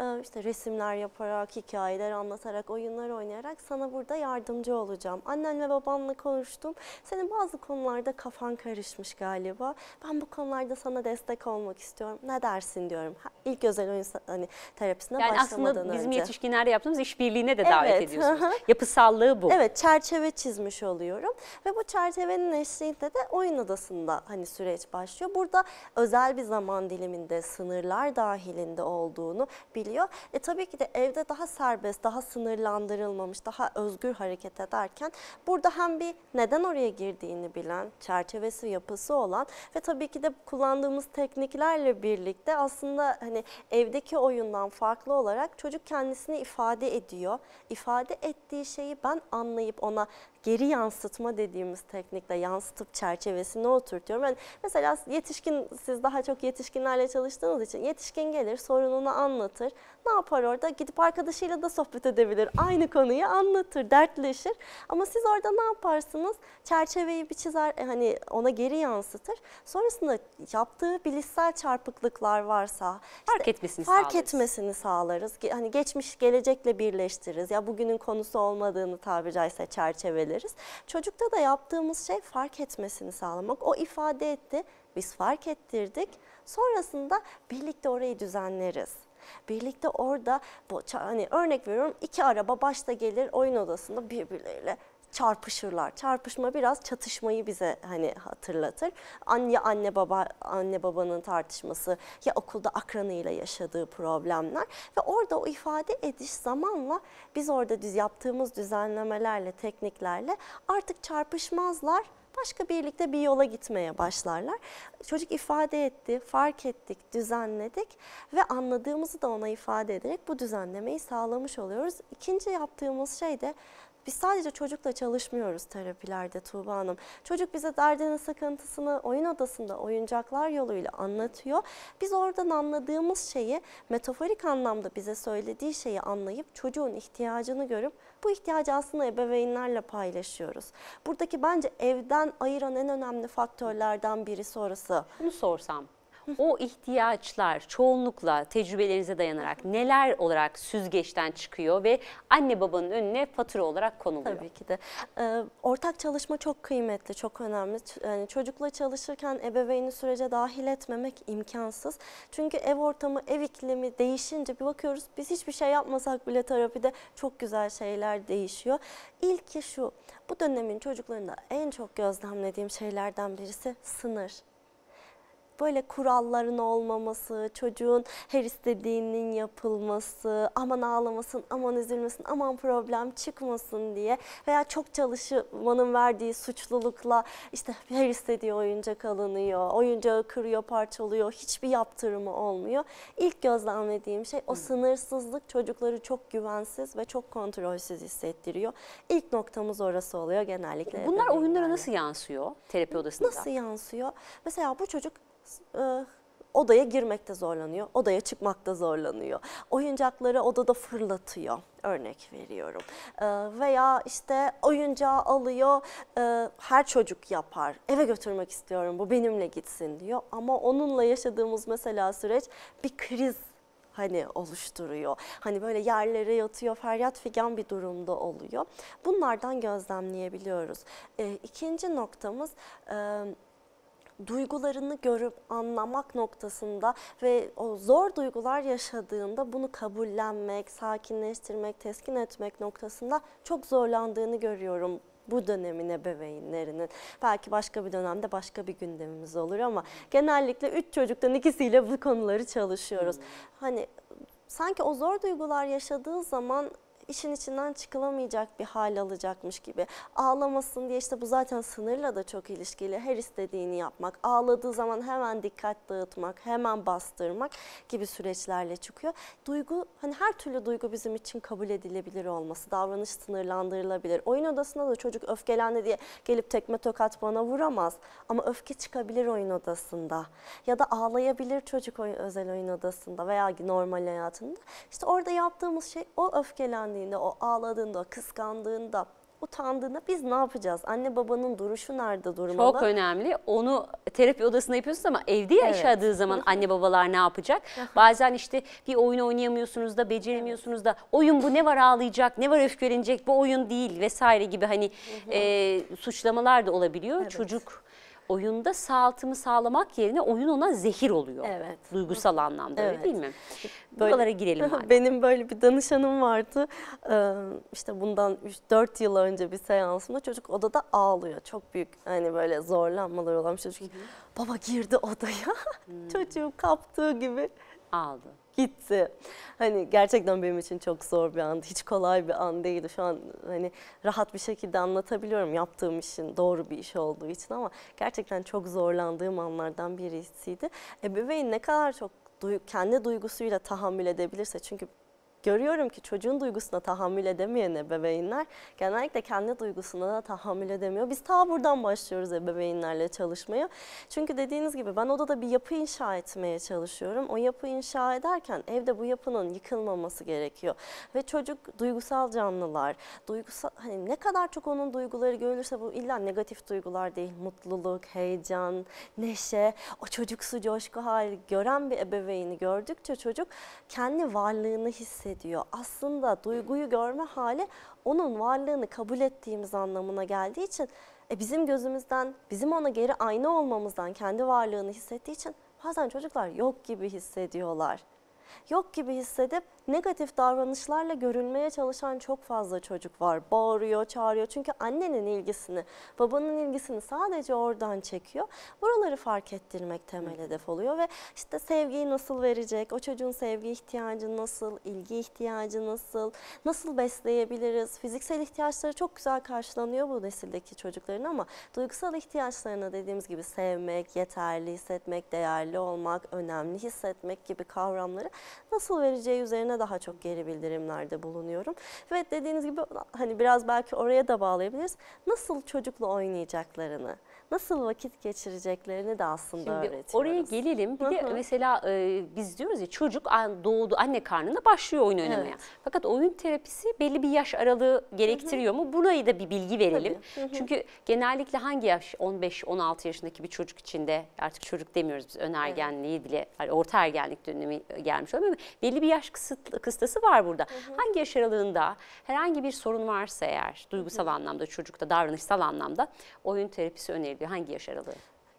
E, işte resimler yaparak, hikayeler anlatarak, oyunlar oynayarak sana burada yardımcı olacağım. Annen ve babanla konuştum. Senin bazı konularda kafan karışmış galiba. Ben bu konularda sana destek olmak istiyorum. Ne dersin diyorum. İlk özel oyun hani terapisine yani başlamadan önce. Yani aslında bizim önce. yetişkinlerle yaptığımız işbirliğine de davet evet. ediyorsunuz. Yapı yapısallığı bu. Evet çerçeve çizmiş oluyorum ve bu çerçevenin eşliğinde de oyun adasında hani süreç başlıyor. Burada özel bir zaman diliminde sınırlar dahilinde olduğunu biliyor. E tabii ki de evde daha serbest, daha sınırlandırılmamış, daha özgür hareket ederken burada hem bir neden oraya girdiğini bilen, çerçevesi yapısı olan ve tabii ki de kullandığımız tekniklerle birlikte aslında hani evdeki oyundan farklı olarak çocuk kendisini ifade ediyor. İfade ettiği şeyi ben anlayıp ona geri yansıtma dediğimiz teknikle yansıtıp çerçevesine oturtuyorum. Yani mesela yetişkin siz daha çok yetişkinlerle çalıştığınız için yetişkin gelir sorununu anlatır. Ne yapar orada? Gidip arkadaşıyla da sohbet edebilir. Aynı konuyu anlatır, dertleşir. Ama siz orada ne yaparsınız? Çerçeveyi bir çizer e, hani ona geri yansıtır. Sonrasında yaptığı bilişsel çarpıklıklar varsa işte fark etmesini fark sağlarız. etmesini sağlarız. Hani geçmiş gelecekle birleştiririz. Ya bugünün konusu olmadığını tabiri caizse çerçeveli diyebiliriz. Çocukta da yaptığımız şey fark etmesini sağlamak. O ifade etti, biz fark ettirdik. Sonrasında birlikte orayı düzenleriz. Birlikte orada hani örnek veriyorum iki araba başta gelir oyun odasında birbirleriyle çarpışırlar. Çarpışma biraz çatışmayı bize hani hatırlatır. Anne anne baba anne babanın tartışması ya okulda akranıyla yaşadığı problemler ve orada o ifade ediş zamanla biz orada düz yaptığımız düzenlemelerle, tekniklerle artık çarpışmazlar başka birlikte bir yola gitmeye başlarlar. Çocuk ifade etti, fark ettik, düzenledik ve anladığımızı da ona ifade ederek bu düzenlemeyi sağlamış oluyoruz. İkinci yaptığımız şey de biz sadece çocukla çalışmıyoruz terapilerde Tuğba Hanım. Çocuk bize derdini, sıkıntısını oyun odasında oyuncaklar yoluyla anlatıyor. Biz oradan anladığımız şeyi metaforik anlamda bize söylediği şeyi anlayıp çocuğun ihtiyacını görüp bu ihtiyacı aslında ebeveynlerle paylaşıyoruz. Buradaki bence evden ayıran en önemli faktörlerden biri sonrası. Bunu sorsam o ihtiyaçlar çoğunlukla tecrübelerinize dayanarak neler olarak süzgeçten çıkıyor ve anne babanın önüne fatura olarak konuluyor? Tabii ki de. Ee, ortak çalışma çok kıymetli, çok önemli. Yani çocukla çalışırken ebeveyni sürece dahil etmemek imkansız. Çünkü ev ortamı, ev iklimi değişince bir bakıyoruz biz hiçbir şey yapmasak bile terapide çok güzel şeyler değişiyor. İlki şu, bu dönemin çocuklarında en çok gözlemlediğim şeylerden birisi sınır böyle kuralların olmaması, çocuğun her istediğinin yapılması, aman ağlamasın, aman üzülmesin, aman problem çıkmasın diye veya çok çalışmanın verdiği suçlulukla işte her istediği oyuncak alınıyor, oyuncağı kırıyor, parçalıyor, hiçbir yaptırımı olmuyor. İlk gözlemlediğim şey o hmm. sınırsızlık çocukları çok güvensiz ve çok kontrolsüz hissettiriyor. İlk noktamız orası oluyor genellikle. Bunlar oyunlara yani. nasıl yansıyor terapi odasında? Nasıl yansıyor? Mesela bu çocuk ee, odaya girmekte zorlanıyor, odaya çıkmakta zorlanıyor. Oyuncakları odada fırlatıyor örnek veriyorum. Ee, veya işte oyuncağı alıyor, e, her çocuk yapar. Eve götürmek istiyorum, bu benimle gitsin diyor. Ama onunla yaşadığımız mesela süreç bir kriz hani oluşturuyor. Hani böyle yerlere yatıyor, feryat figan bir durumda oluyor. Bunlardan gözlemleyebiliyoruz. E, ikinci noktamız... E, duygularını görüp anlamak noktasında ve o zor duygular yaşadığında bunu kabullenmek, sakinleştirmek, teskin etmek noktasında çok zorlandığını görüyorum bu dönemin ebeveynlerinin. Belki başka bir dönemde başka bir gündemimiz olur ama genellikle üç çocuktan ikisiyle bu konuları çalışıyoruz. Hmm. Hani sanki o zor duygular yaşadığı zaman işin içinden çıkılamayacak bir hal alacakmış gibi. Ağlamasın diye işte bu zaten sınırla da çok ilişkili. Her istediğini yapmak, ağladığı zaman hemen dikkat dağıtmak, hemen bastırmak gibi süreçlerle çıkıyor. Duygu hani her türlü duygu bizim için kabul edilebilir olması, davranış sınırlandırılabilir. Oyun odasında da çocuk öfkelendi diye gelip tekme tokat bana vuramaz ama öfke çıkabilir oyun odasında. Ya da ağlayabilir çocuk oyun, özel oyun odasında veya normal hayatında. İşte orada yaptığımız şey o öfkelendi öfkelendiğinde, o ağladığında, o kıskandığında, utandığında biz ne yapacağız? Anne babanın duruşu nerede durmalı? Çok önemli. Onu terapi odasında yapıyorsunuz ama evde evet. yaşadığı zaman anne babalar ne yapacak? Bazen işte bir oyun oynayamıyorsunuz da beceremiyorsunuz da oyun bu ne var ağlayacak, ne var öfkelenecek bu oyun değil vesaire gibi hani e, suçlamalar da olabiliyor. Evet. Çocuk oyunda sağaltımı sağlamak yerine oyun ona zehir oluyor. Evet. Duygusal anlamda evet. öyle değil mi? Böyle, Buralara girelim. Hadi. Benim böyle bir danışanım vardı. Ee, işte bundan 3-4 yıl önce bir seansımda çocuk odada ağlıyor. Çok büyük hani böyle zorlanmalar olan bir çocuk. Hı -hı. Baba girdi odaya. Hı. Çocuğu kaptığı gibi. aldı gitti. Hani gerçekten benim için çok zor bir andı. Hiç kolay bir an değildi. Şu an hani rahat bir şekilde anlatabiliyorum yaptığım işin doğru bir iş olduğu için ama gerçekten çok zorlandığım anlardan birisiydi. Ebeveyn ne kadar çok kendi duygusuyla tahammül edebilirse çünkü görüyorum ki çocuğun duygusuna tahammül edemeyen ebeveynler genellikle kendi duygusuna da tahammül edemiyor. Biz ta buradan başlıyoruz ebeveynlerle çalışmaya. Çünkü dediğiniz gibi ben odada bir yapı inşa etmeye çalışıyorum. O yapı inşa ederken evde bu yapının yıkılmaması gerekiyor. Ve çocuk duygusal canlılar. Duygusal hani ne kadar çok onun duyguları görülürse bu illa negatif duygular değil. Mutluluk, heyecan, neşe, o çocuksu coşku hali gören bir ebeveyni gördükçe çocuk kendi varlığını hissediyor ediyor. Aslında duyguyu görme hali onun varlığını kabul ettiğimiz anlamına geldiği için e, bizim gözümüzden, bizim ona geri ayna olmamızdan kendi varlığını hissettiği için bazen çocuklar yok gibi hissediyorlar. Yok gibi hissedip negatif davranışlarla görülmeye çalışan çok fazla çocuk var. Bağırıyor, çağırıyor. Çünkü annenin ilgisini, babanın ilgisini sadece oradan çekiyor. Buraları fark ettirmek temel hedef oluyor ve işte sevgiyi nasıl verecek, o çocuğun sevgi ihtiyacı nasıl, ilgi ihtiyacı nasıl, nasıl besleyebiliriz? Fiziksel ihtiyaçları çok güzel karşılanıyor bu nesildeki çocukların ama duygusal ihtiyaçlarına dediğimiz gibi sevmek, yeterli hissetmek, değerli olmak, önemli hissetmek gibi kavramları nasıl vereceği üzerine üzerine daha çok geri bildirimlerde bulunuyorum. Ve dediğiniz gibi hani biraz belki oraya da bağlayabiliriz. Nasıl çocukla oynayacaklarını, nasıl vakit geçireceklerini de aslında Şimdi öğretiyoruz. Oraya gelelim. Bir de mesela e, biz diyoruz ya çocuk doğdu anne karnında başlıyor oyun oynamaya. Evet. Fakat oyun terapisi belli bir yaş aralığı gerektiriyor Hı -hı. mu? Burayı da bir bilgi verelim. Hı -hı. Çünkü genellikle hangi yaş 15-16 yaşındaki bir çocuk içinde artık çocuk demiyoruz biz ön ergenliği bile yani orta ergenlik dönemi e, gelmiş olabilir. mi Belli bir yaş kısıt, kısıtası var burada. Hı -hı. Hangi yaş aralığında herhangi bir sorun varsa eğer duygusal Hı -hı. anlamda çocukta davranışsal anlamda oyun terapisi önerilir ediyor? Şey hangi yaş aralığı?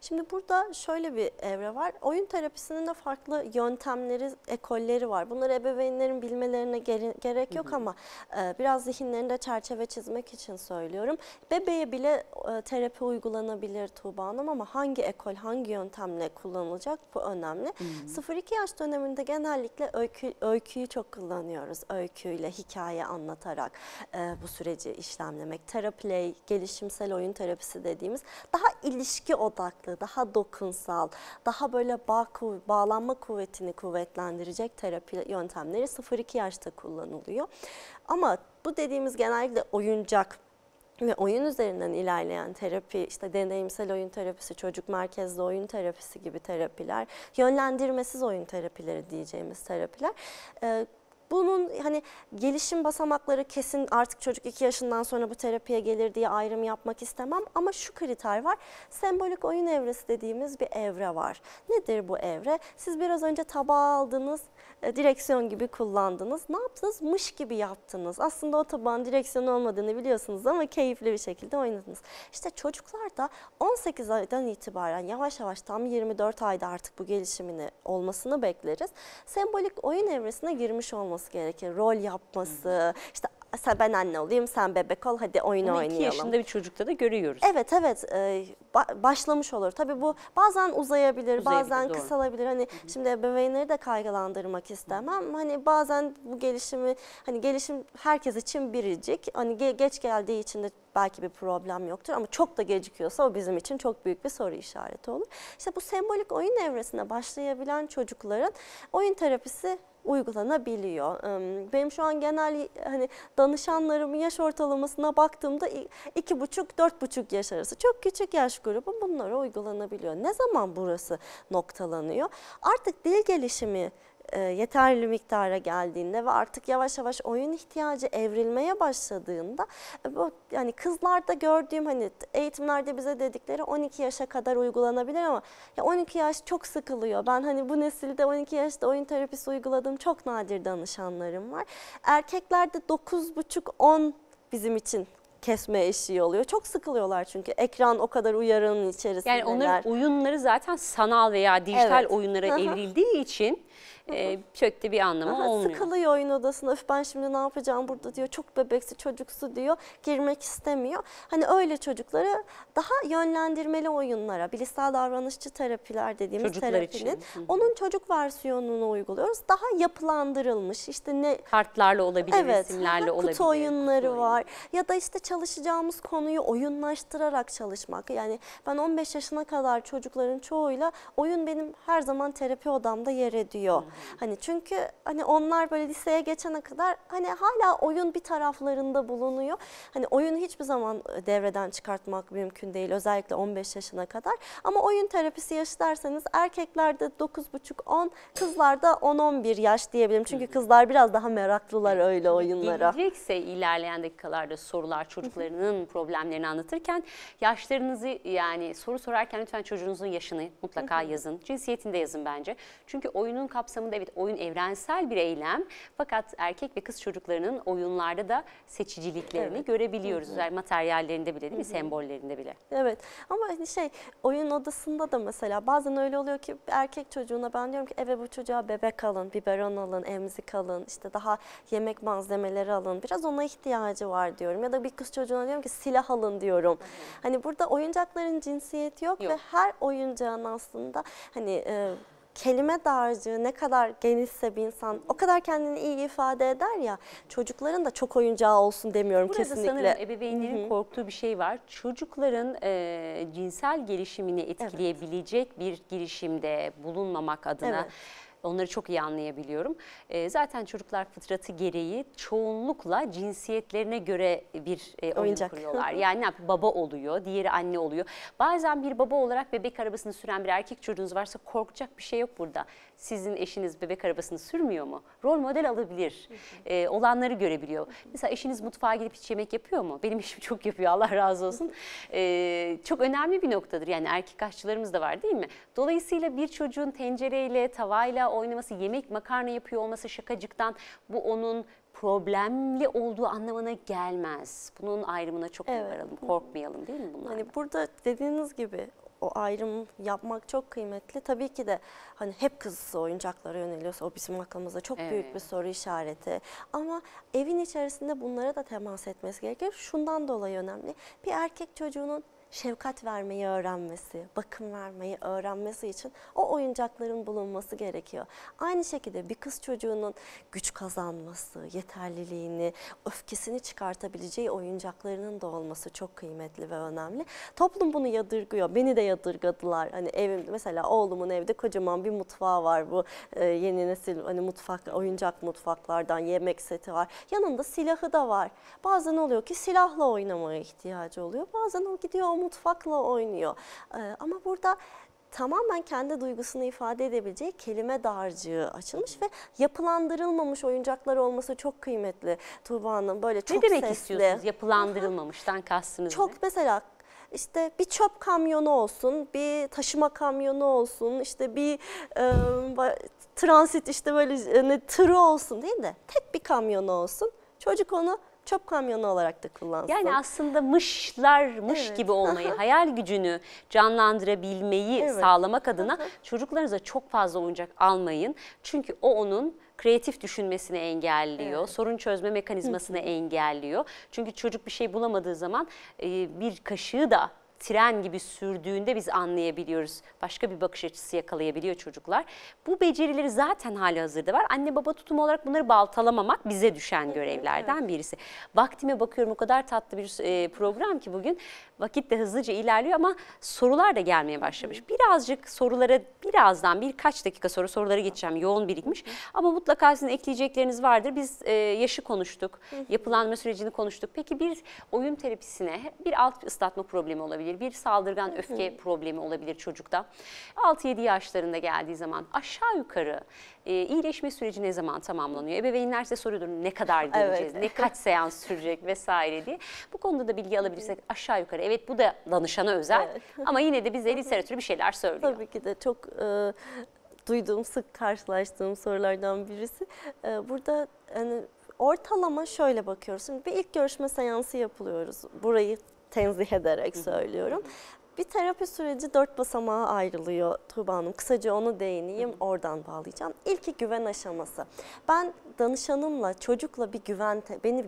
Şimdi burada şöyle bir evre var. Oyun terapisinin de farklı yöntemleri, ekolleri var. Bunları ebeveynlerin bilmelerine gerek yok ama e, biraz zihinlerinde çerçeve çizmek için söylüyorum. Bebeğe bile e, terapi uygulanabilir Tuğba Hanım ama hangi ekol, hangi yöntemle kullanılacak bu önemli. 0-2 yaş döneminde genellikle öykü, öyküyü çok kullanıyoruz. Öyküyle, hikaye anlatarak e, bu süreci işlemlemek. Teraplay, gelişimsel oyun terapisi dediğimiz daha ilişki odaklı daha dokunsal, daha böyle bağ, bağlanma kuvvetini kuvvetlendirecek terapi yöntemleri 0-2 yaşta kullanılıyor. Ama bu dediğimiz genellikle oyuncak ve oyun üzerinden ilerleyen terapi, işte deneyimsel oyun terapisi, çocuk merkezli oyun terapisi gibi terapiler, yönlendirmesiz oyun terapileri diyeceğimiz terapiler bunun hani gelişim basamakları kesin artık çocuk 2 yaşından sonra bu terapiye gelir diye ayrım yapmak istemem. Ama şu kriter var. Sembolik oyun evresi dediğimiz bir evre var. Nedir bu evre? Siz biraz önce tabağı aldınız, e, direksiyon gibi kullandınız. Ne yaptınız? Mış gibi yaptınız. Aslında o tabağın direksiyon olmadığını biliyorsunuz ama keyifli bir şekilde oynadınız. İşte çocuklar da 18 aydan itibaren yavaş yavaş tam 24 ayda artık bu gelişimini olmasını bekleriz. Sembolik oyun evresine girmiş olması gerekir. Rol yapması, işte ben anne olayım sen bebek ol hadi oyun Ama oynayalım. 2 yaşında bir çocukta da görüyoruz. Evet evet e, başlamış olur. Tabii bu bazen uzayabilir, uzayabilir bazen doğru. kısalabilir. Hani Hı -hı. şimdi ebeveynleri de kaygılandırmak istemem. Hani bazen bu gelişimi hani gelişim herkes için biricik. Hani ge geç geldiği için de belki bir problem yoktur ama çok da gecikiyorsa o bizim için çok büyük bir soru işareti olur. İşte bu sembolik oyun evresine başlayabilen çocukların oyun terapisi uygulanabiliyor. Benim şu an genel hani danışanlarımın yaş ortalamasına baktığımda 2,5-4,5 yaş arası çok küçük yaş grubu bunlara uygulanabiliyor. Ne zaman burası noktalanıyor? Artık dil gelişimi e, yeterli miktara geldiğinde ve artık yavaş yavaş oyun ihtiyacı evrilmeye başladığında e, bu yani kızlarda gördüğüm hani eğitimlerde bize dedikleri 12 yaşa kadar uygulanabilir ama ya 12 yaş çok sıkılıyor. Ben hani bu nesilde 12 yaşta oyun terapisi uyguladığım çok nadir danışanlarım var. Erkeklerde 9,5-10 bizim için kesme eşiği oluyor. Çok sıkılıyorlar çünkü ekran o kadar uyarının içerisinde Yani onların oyunları zaten sanal veya dijital evet. oyunlara evrildiği için e, çok bir anlamı Aha, olmuyor. Sıkılıyor oyun odasında. Öf ben şimdi ne yapacağım burada diyor. Çok bebeksi çocuksu diyor. Girmek istemiyor. Hani öyle çocukları daha yönlendirmeli oyunlara, bilişsel davranışçı terapiler dediğimiz Çocuklar terapinin için. onun çocuk versiyonunu uyguluyoruz. Daha yapılandırılmış işte ne kartlarla olabilir, evet, resimlerle kutu olabilir. Kutu oyunları kutu var. Oyun. Ya da işte çalışacağımız konuyu oyunlaştırarak çalışmak. Yani ben 15 yaşına kadar çocukların çoğuyla oyun benim her zaman terapi odamda yer ediyor. Hı Hani çünkü hani onlar böyle liseye geçene kadar hani hala oyun bir taraflarında bulunuyor. Hani oyunu hiçbir zaman e, devreden çıkartmak mümkün değil özellikle 15 yaşına kadar. Ama oyun terapisi yaşı derseniz erkeklerde 9,5-10, kızlarda 10-11 yaş diyebilirim. Çünkü kızlar biraz daha meraklılar öyle oyunlara. Gelecekse ilerleyen dakikalarda sorular çocuklarının problemlerini anlatırken yaşlarınızı yani soru sorarken lütfen çocuğunuzun yaşını mutlaka yazın. Cinsiyetini de yazın bence. Çünkü oyunun kapsamı kapsamında evet oyun evrensel bir eylem fakat erkek ve kız çocuklarının oyunlarda da seçiciliklerini evet. görebiliyoruz. Hı hı. Yani materyallerinde bile değil mi? Hı hı. Sembollerinde bile. Evet ama hani şey oyun odasında da mesela bazen öyle oluyor ki erkek çocuğuna ben diyorum ki eve bu çocuğa bebek alın, biberon alın, emzik alın, işte daha yemek malzemeleri alın. Biraz ona ihtiyacı var diyorum ya da bir kız çocuğuna diyorum ki silah alın diyorum. Hı hı. Hani burada oyuncakların cinsiyeti yok, yok. ve her oyuncağın aslında hani e, kelime dağarcığı ne kadar genişse bir insan o kadar kendini iyi ifade eder ya çocukların da çok oyuncağı olsun demiyorum Burada kesinlikle. Burada sanırım ebeveynlerin Hı -hı. korktuğu bir şey var. Çocukların e, cinsel gelişimini etkileyebilecek evet. bir girişimde bulunmamak adına evet. Onları çok iyi anlayabiliyorum. E, zaten çocuklar fıtratı gereği çoğunlukla cinsiyetlerine göre bir e, oyun Oyuncak. kuruyorlar. Yani ne Baba oluyor, diğeri anne oluyor. Bazen bir baba olarak bebek arabasını süren bir erkek çocuğunuz varsa korkacak bir şey yok burada sizin eşiniz bebek arabasını sürmüyor mu? Rol model alabilir. E, olanları görebiliyor. Mesela eşiniz mutfağa gidip hiç yemek yapıyor mu? Benim eşim çok yapıyor Allah razı olsun. E, çok önemli bir noktadır. Yani erkek aşçılarımız da var değil mi? Dolayısıyla bir çocuğun tencereyle, tavayla oynaması, yemek makarna yapıyor olması şakacıktan bu onun problemli olduğu anlamına gelmez. Bunun ayrımına çok evet. varalım, korkmayalım değil mi bunlardan? Hani burada dediğiniz gibi o ayrım yapmak çok kıymetli. Tabii ki de hani hep kız oyuncaklara yöneliyorsa o bizim aklımızda çok evet. büyük bir soru işareti. Ama evin içerisinde bunlara da temas etmesi gerekiyor. Şundan dolayı önemli. Bir erkek çocuğunun şefkat vermeyi öğrenmesi, bakım vermeyi öğrenmesi için o oyuncakların bulunması gerekiyor. Aynı şekilde bir kız çocuğunun güç kazanması, yeterliliğini, öfkesini çıkartabileceği oyuncaklarının da olması çok kıymetli ve önemli. Toplum bunu yadırgıyor. Beni de yadırgadılar. Hani evim mesela oğlumun evde kocaman bir mutfağı var bu e, yeni nesil hani mutfak oyuncak mutfaklardan yemek seti var. Yanında silahı da var. Bazen oluyor ki silahla oynamaya ihtiyacı oluyor. Bazen o gidiyor o mutfakla oynuyor. Ee, ama burada tamamen kendi duygusunu ifade edebileceği kelime dağarcığı açılmış ve yapılandırılmamış oyuncaklar olması çok kıymetli Tuğba Hanım. Böyle çok ne demek sesli. istiyorsunuz yapılandırılmamıştan kastınız Çok ne? mesela işte bir çöp kamyonu olsun, bir taşıma kamyonu olsun, işte bir e, transit işte böyle e, tırı olsun değil de tek bir kamyonu olsun. Çocuk onu çöp kamyonu olarak da kullansın. Yani aslında mışlarmış evet. gibi olmayı, hayal gücünü canlandırabilmeyi evet. sağlamak adına Aha. çocuklarınıza çok fazla oyuncak almayın. Çünkü o onun kreatif düşünmesini engelliyor, evet. sorun çözme mekanizmasını engelliyor. Çünkü çocuk bir şey bulamadığı zaman bir kaşığı da tren gibi sürdüğünde biz anlayabiliyoruz. Başka bir bakış açısı yakalayabiliyor çocuklar. Bu becerileri zaten hali hazırda var. Anne baba tutumu olarak bunları baltalamamak bize düşen görevlerden birisi. Vaktime bakıyorum o kadar tatlı bir e, program ki bugün. Vakit de hızlıca ilerliyor ama sorular da gelmeye başlamış. Birazcık sorulara birazdan birkaç dakika sonra sorulara geçeceğim. Yoğun birikmiş ama mutlaka sizin ekleyecekleriniz vardır. Biz e, yaşı konuştuk, yapılanma sürecini konuştuk. Peki bir oyun terapisine bir alt ıslatma problemi olabilir, bir saldırgan öfke problemi olabilir çocukta. 6-7 yaşlarında geldiği zaman aşağı yukarı e, iyileşme süreci ne zaman tamamlanıyor? Ebeveynler size soruyordur ne kadar gideceğiz, evet. ne kaç seans sürecek vesaire diye. Bu konuda da bilgi alabilirsek aşağı yukarı. Evet bu da danışana özel evet. ama yine de bize literatürü bir şeyler söylüyor. Tabii ki de çok... E, duyduğum, sık karşılaştığım sorulardan birisi. E, burada hani ortalama şöyle bakıyoruz. Şimdi bir ilk görüşme seansı yapılıyoruz. Burayı tenzih ederek söylüyorum. Bir terapi süreci dört basamağa ayrılıyor Tuğba Hanım. Kısaca onu değineyim, hı oradan bağlayacağım. İlki güven aşaması. Ben danışanımla, çocukla bir güven, beni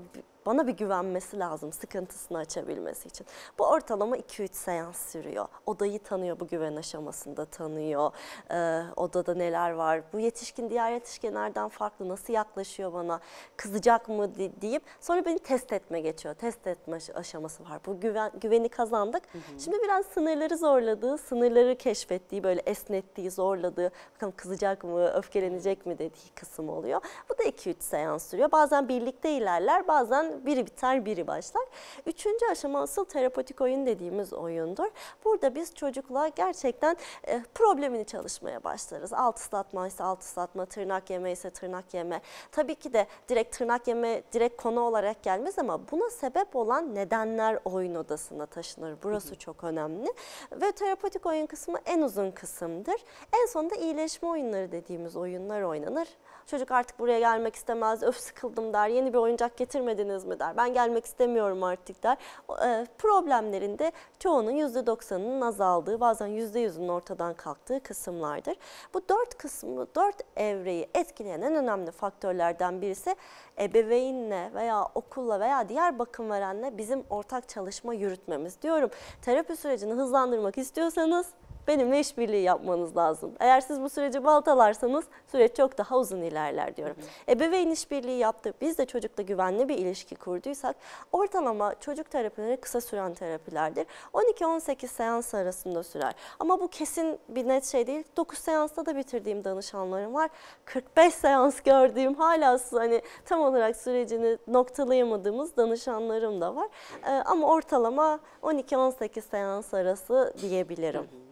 bana bir güvenmesi lazım sıkıntısını açabilmesi için. Bu ortalama 2-3 seans sürüyor. Odayı tanıyor bu güven aşamasında tanıyor. Ee, odada neler var? Bu yetişkin diğer yetişkinlerden farklı nasıl yaklaşıyor bana? Kızacak mı deyip sonra beni test etme geçiyor. Test etme aşaması var. Bu güven, güveni kazandık. Hı hı. Şimdi biraz sınırları zorladığı, sınırları keşfettiği, böyle esnettiği, zorladığı, bakalım kızacak mı, öfkelenecek mi dediği kısım oluyor. Bu da 2-3 seans sürüyor. Bazen birlikte ilerler, bazen biri biter, biri başlar. Üçüncü aşama asıl terapotik oyun dediğimiz oyundur. Burada biz çocukla gerçekten e, problemini çalışmaya başlarız. Altı ıslatma ise altı ıslatma, tırnak yeme ise tırnak yeme. Tabii ki de direkt tırnak yeme direkt konu olarak gelmez ama buna sebep olan nedenler oyun odasına taşınır. Burası çok önemli. Ve terapotik oyun kısmı en uzun kısımdır. En sonunda iyileşme oyunları dediğimiz oyunlar oynanır. Çocuk artık buraya gelmek istemez, öf sıkıldım der, yeni bir oyuncak getirmediniz mı der. Ben gelmek istemiyorum artık der. E, problemlerinde çoğunun %90'ının azaldığı bazen %100'ün ortadan kalktığı kısımlardır. Bu dört kısmı, dört evreyi etkileyen en önemli faktörlerden birisi ebeveynle veya okulla veya diğer bakım verenle bizim ortak çalışma yürütmemiz diyorum. Terapi sürecini hızlandırmak istiyorsanız benimle işbirliği yapmanız lazım. Eğer siz bu süreci baltalarsanız süreç çok daha uzun ilerler diyorum. Hı hı. Ebeveyn işbirliği yaptı. Biz de çocukla güvenli bir ilişki kurduysak ortalama çocuk terapileri kısa süren terapilerdir. 12-18 seans arasında sürer. Ama bu kesin bir net şey değil. 9 seansta da bitirdiğim danışanlarım var. 45 seans gördüğüm hala hani tam olarak sürecini noktalayamadığımız danışanlarım da var. Ee, ama ortalama 12-18 seans arası diyebilirim. Hı hı.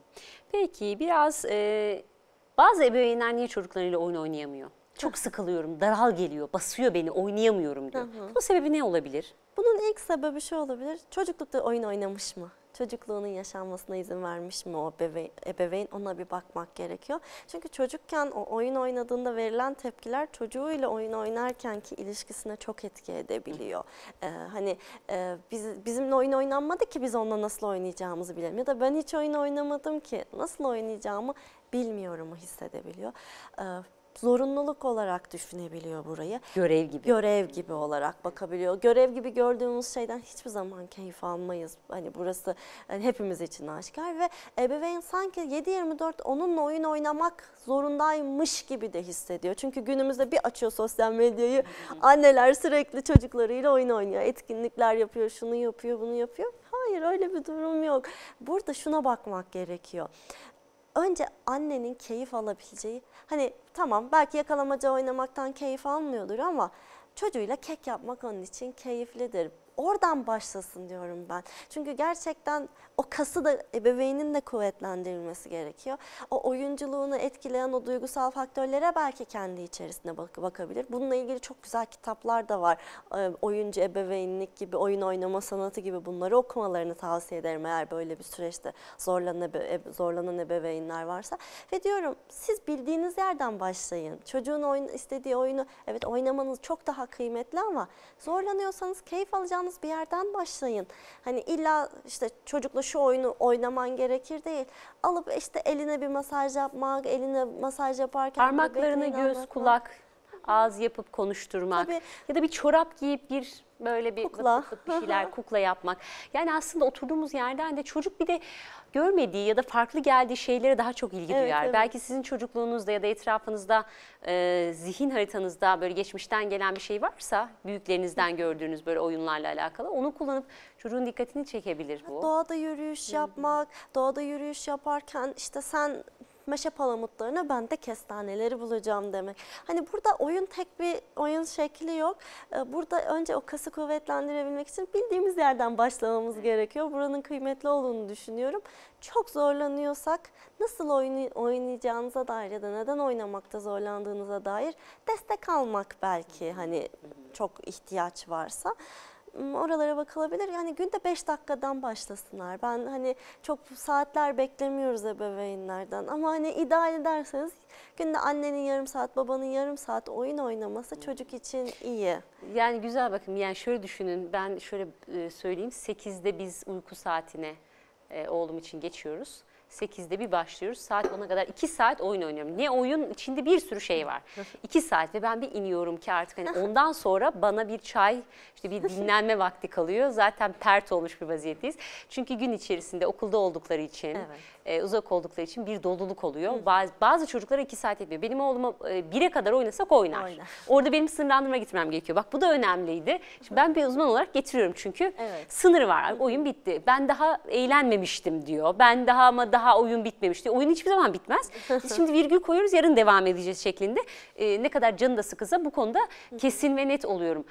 Peki biraz e, bazı ebeveynler niye çocuklarıyla oyun oynayamıyor? Çok sıkılıyorum, daral geliyor, basıyor beni, oynayamıyorum diyor. Hı hı. Bu sebebi ne olabilir? Bunun ilk sebebi şu olabilir. Çocuklukta oyun oynamış mı? çocukluğunun yaşanmasına izin vermiş mi o bebe ebeveyn ona bir bakmak gerekiyor. Çünkü çocukken o oyun oynadığında verilen tepkiler çocuğuyla oyun oynarkenki ilişkisine çok etki edebiliyor. Ee, hani e, biz, bizimle oyun oynanmadı ki biz onunla nasıl oynayacağımızı bilelim ya da ben hiç oyun oynamadım ki nasıl oynayacağımı bilmiyorumu hissedebiliyor. Ee, zorunluluk olarak düşünebiliyor burayı. Görev gibi. Görev gibi olarak bakabiliyor. Görev gibi gördüğümüz şeyden hiçbir zaman keyif almayız. Hani burası hani hepimiz için aşikar ve ebeveyn sanki 7-24 onunla oyun oynamak zorundaymış gibi de hissediyor. Çünkü günümüzde bir açıyor sosyal medyayı anneler sürekli çocuklarıyla oyun oynuyor. Etkinlikler yapıyor, şunu yapıyor, bunu yapıyor. Hayır öyle bir durum yok. Burada şuna bakmak gerekiyor önce annenin keyif alabileceği hani tamam belki yakalamaca oynamaktan keyif almıyordur ama çocuğuyla kek yapmak onun için keyiflidir oradan başlasın diyorum ben. Çünkü gerçekten o kası da ebeveynin de kuvvetlendirilmesi gerekiyor. O oyunculuğunu etkileyen o duygusal faktörlere belki kendi içerisinde bak bakabilir. Bununla ilgili çok güzel kitaplar da var. E, oyuncu ebeveynlik gibi, oyun oynama sanatı gibi bunları okumalarını tavsiye ederim eğer böyle bir süreçte zorlanan, ebe e, zorlanan ebeveynler varsa. Ve diyorum siz bildiğiniz yerden başlayın. Çocuğun oyun, istediği oyunu evet oynamanız çok daha kıymetli ama zorlanıyorsanız keyif alacağınız yapacağınız bir yerden başlayın. Hani illa işte çocukla şu oyunu oynaman gerekir değil. Alıp işte eline bir masaj yapmak, eline masaj yaparken... parmaklarını göz, anlatmak. kulak, ağız yapıp konuşturmak. Tabii. Ya da bir çorap giyip bir böyle bir kukla. bir şeyler kukla yapmak. Yani aslında oturduğumuz yerden de çocuk bir de görmediği ya da farklı geldiği şeylere daha çok ilgi evet, duyar. Evet. Belki sizin çocukluğunuzda ya da etrafınızda e, zihin haritanızda böyle geçmişten gelen bir şey varsa büyüklerinizden gördüğünüz böyle oyunlarla alakalı onu kullanıp çocuğun dikkatini çekebilir bu. Doğada yürüyüş yapmak, Hı -hı. doğada yürüyüş yaparken işte sen meşe palamutlarına ben de kestaneleri bulacağım demek. Hani burada oyun tek bir oyun şekli yok. Ee, burada önce o kası kuvvetlendirebilmek için bildiğimiz yerden başlamamız gerekiyor. Buranın kıymetli olduğunu düşünüyorum. Çok zorlanıyorsak nasıl oyun, oynayacağınıza dair ya da neden oynamakta zorlandığınıza dair destek almak belki hani çok ihtiyaç varsa oralara bakılabilir. Yani günde 5 dakikadan başlasınlar. Ben hani çok saatler beklemiyoruz ebeveynlerden ama hani ideal ederseniz günde annenin yarım saat, babanın yarım saat oyun oynaması çocuk için iyi. Yani güzel bakın yani şöyle düşünün ben şöyle söyleyeyim 8'de biz uyku saatine oğlum için geçiyoruz. 8'de bir başlıyoruz. Saat 10'a kadar 2 saat oyun oynuyorum. Ne oyun içinde bir sürü şey var. 2 saat ve ben bir iniyorum ki artık hani ondan sonra bana bir çay işte bir dinlenme vakti kalıyor. Zaten pert olmuş bir vaziyetteyiz. Çünkü gün içerisinde okulda oldukları için evet. e, uzak oldukları için bir doluluk oluyor. Bazı, bazı çocuklara 2 saat etmiyor. Benim oğluma 1'e e kadar oynasak oynar. oynar. Orada benim sınırlandırma gitmem gerekiyor. Bak bu da önemliydi. Şimdi ben bir uzman olarak getiriyorum çünkü evet. sınır var. Oyun bitti. Ben daha eğlenmemiştim diyor. Ben daha ama daha oyun bitmemişti. Oyun hiçbir zaman bitmez. Biz şimdi virgül koyuyoruz yarın devam edeceğiz şeklinde. E, ne kadar canı da sıkıza bu konuda kesin ve net oluyorum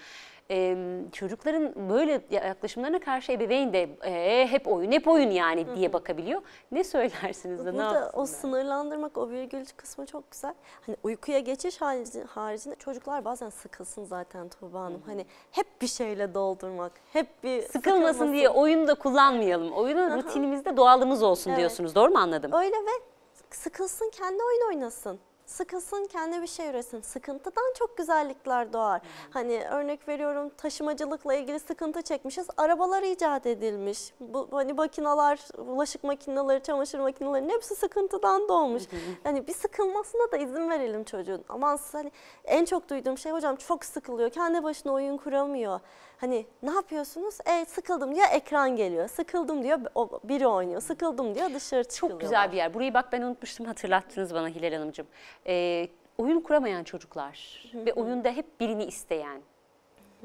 e, çocukların böyle yaklaşımlarına karşı ebeveyn de e, hep oyun, hep oyun yani diye bakabiliyor. Ne söylersiniz de Burada ne yapsınlar? o sınırlandırmak, o virgül kısmı çok güzel. Hani uykuya geçiş haricinde çocuklar bazen sıkılsın zaten Tuğba Hanım. Hı hı. Hani hep bir şeyle doldurmak, hep bir sıkılmasın, sıkılmasın. diye oyunu da kullanmayalım. Oyunun Aha. rutinimizde doğalımız olsun evet. diyorsunuz. Doğru mu anladım? Öyle ve sıkılsın kendi oyun oynasın sıkılsın kendi bir şey üretsin. Sıkıntıdan çok güzellikler doğar. Hmm. Hani örnek veriyorum taşımacılıkla ilgili sıkıntı çekmişiz. Arabalar icat edilmiş. Bu hani makinalar, bulaşık makineleri, çamaşır makinelerinin hepsi sıkıntıdan doğmuş. Hmm. Hani bir sıkılmasına da izin verelim çocuğun. Aman hani en çok duyduğum şey hocam çok sıkılıyor. Kendi başına oyun kuramıyor. Hani ne yapıyorsunuz? E, sıkıldım diyor ekran geliyor. Sıkıldım diyor biri oynuyor. Sıkıldım diyor dışarı çıkılıyor. Çok güzel bir yer. Burayı bak ben unutmuştum hatırlattınız bana Hilal Hanımcığım. Ee, oyun kuramayan çocuklar Hı -hı. ve oyunda hep birini isteyen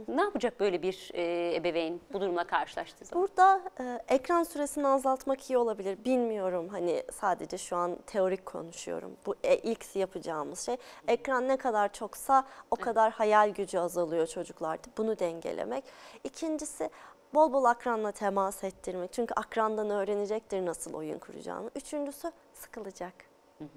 ne yapacak böyle bir e, ebeveyn bu durumla karşılaştığı zaman? Burada e, ekran süresini azaltmak iyi olabilir. Bilmiyorum hani sadece şu an teorik konuşuyorum. Bu e, ilk yapacağımız şey. Ekran ne kadar çoksa o kadar hayal gücü azalıyor çocuklarda. Bunu dengelemek. İkincisi bol bol akranla temas ettirmek. Çünkü akrandan öğrenecektir nasıl oyun kuracağını. Üçüncüsü sıkılacak. Hı hı.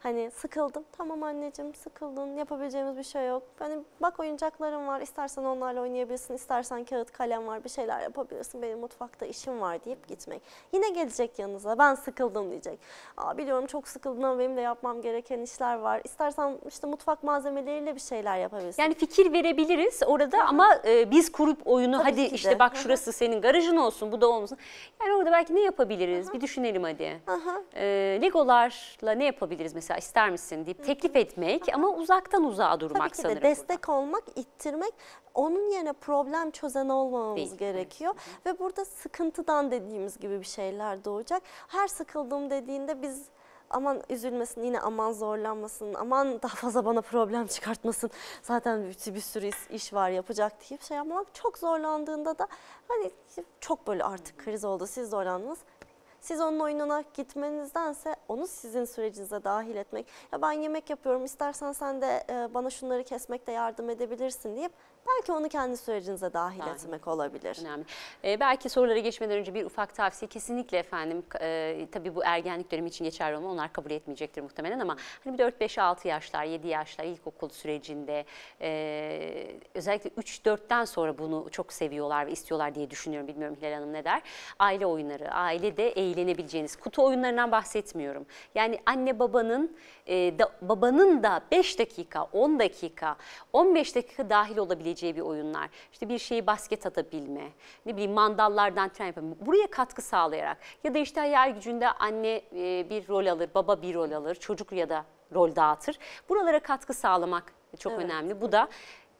Hani sıkıldım. Tamam anneciğim sıkıldın. Yapabileceğimiz bir şey yok. Hani bak oyuncaklarım var. İstersen onlarla oynayabilirsin. istersen kağıt kalem var. Bir şeyler yapabilirsin. Benim mutfakta işim var deyip gitmek. Yine gelecek yanınıza. Ben sıkıldım diyecek. Aa, biliyorum çok sıkıldım ama benim de yapmam gereken işler var. İstersen işte mutfak malzemeleriyle bir şeyler yapabilirsin. Yani fikir verebiliriz orada Hı -hı. ama e, biz kurup oyunu Tabii hadi işte de. bak Hı -hı. şurası senin garajın olsun bu da olmasın. Yani orada belki ne yapabiliriz? Hı -hı. Bir düşünelim hadi. Hı -hı. E, Legolarla ne yapabiliriz mesela? mesela ister misin deyip teklif etmek ama uzaktan uzağa durmak Tabii ki sanırım. De destek burada. olmak, ittirmek onun yerine problem çözen olmamamız Değil. gerekiyor. Evet. Ve burada sıkıntıdan dediğimiz gibi bir şeyler doğacak. Her sıkıldım dediğinde biz aman üzülmesin yine aman zorlanmasın aman daha fazla bana problem çıkartmasın zaten bir, bir sürü iş var yapacak diye bir şey yapmak çok zorlandığında da hani çok böyle artık kriz oldu siz zorlandınız siz onun oyununa gitmenizdense onu sizin sürecinize dahil etmek. Ya ben yemek yapıyorum istersen sen de e, bana şunları kesmekte yardım edebilirsin deyip Belki onu kendi sürecinize dahil Dahil. etmek olabilir. Önemli. Ee, belki sorulara geçmeden önce bir ufak tavsiye kesinlikle efendim e, tabii bu ergenlik dönemi için geçerli olma onlar kabul etmeyecektir muhtemelen ama hani 4-5-6 yaşlar 7 yaşlar ilkokul sürecinde e, özellikle 3-4'ten sonra bunu çok seviyorlar ve istiyorlar diye düşünüyorum bilmiyorum Hilal Hanım ne der. Aile oyunları ailede eğlenebileceğiniz kutu oyunlarından bahsetmiyorum. Yani anne babanın e, da, babanın da 5 dakika 10 dakika 15 dakika dahil olabileceği oynayabileceği bir oyunlar. İşte bir şeyi basket atabilme, ne bileyim mandallardan tren yapabilme. Buraya katkı sağlayarak ya da işte hayal gücünde anne e, bir rol alır, baba bir rol alır, çocuk ya da rol dağıtır. Buralara katkı sağlamak çok evet. önemli. Bu da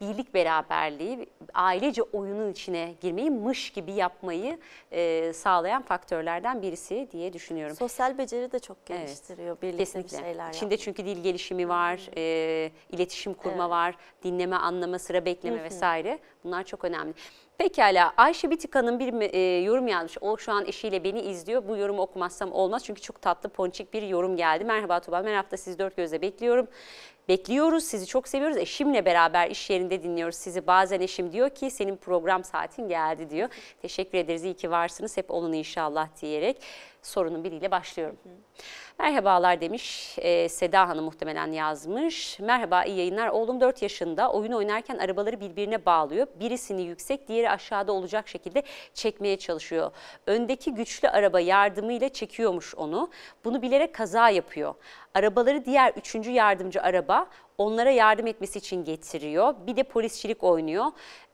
birlik beraberliği, ailece oyunun içine girmeyi, mış gibi yapmayı e, sağlayan faktörlerden birisi diye düşünüyorum. Sosyal beceri de çok geliştiriyor evet, birlikte kesinlikle. bir şeyler. İçinde çünkü dil gelişimi var, e, iletişim kurma evet. var, dinleme, anlama, sıra bekleme vesaire. Bunlar çok önemli. Pekala Ayşe Bitik Hanım bir e, yorum yazmış. O şu an eşiyle beni izliyor. Bu yorumu okumazsam olmaz çünkü çok tatlı ponçik bir yorum geldi. Merhaba Tuba ben hafta sizi dört gözle bekliyorum. Bekliyoruz sizi çok seviyoruz. Eşimle beraber iş yerinde dinliyoruz sizi. Bazen eşim diyor ki senin program saatin geldi diyor. Teşekkür ederiz iyi ki varsınız hep olun inşallah diyerek sorunun biriyle başlıyorum. Merhabalar demiş e, Seda Hanım muhtemelen yazmış. Merhaba iyi yayınlar. Oğlum 4 yaşında oyun oynarken arabaları birbirine bağlıyor. Birisini yüksek diğeri aşağıda olacak şekilde çekmeye çalışıyor. Öndeki güçlü araba yardımıyla çekiyormuş onu. Bunu bilerek kaza yapıyor. Arabaları diğer üçüncü yardımcı araba onlara yardım etmesi için getiriyor. Bir de polisçilik oynuyor.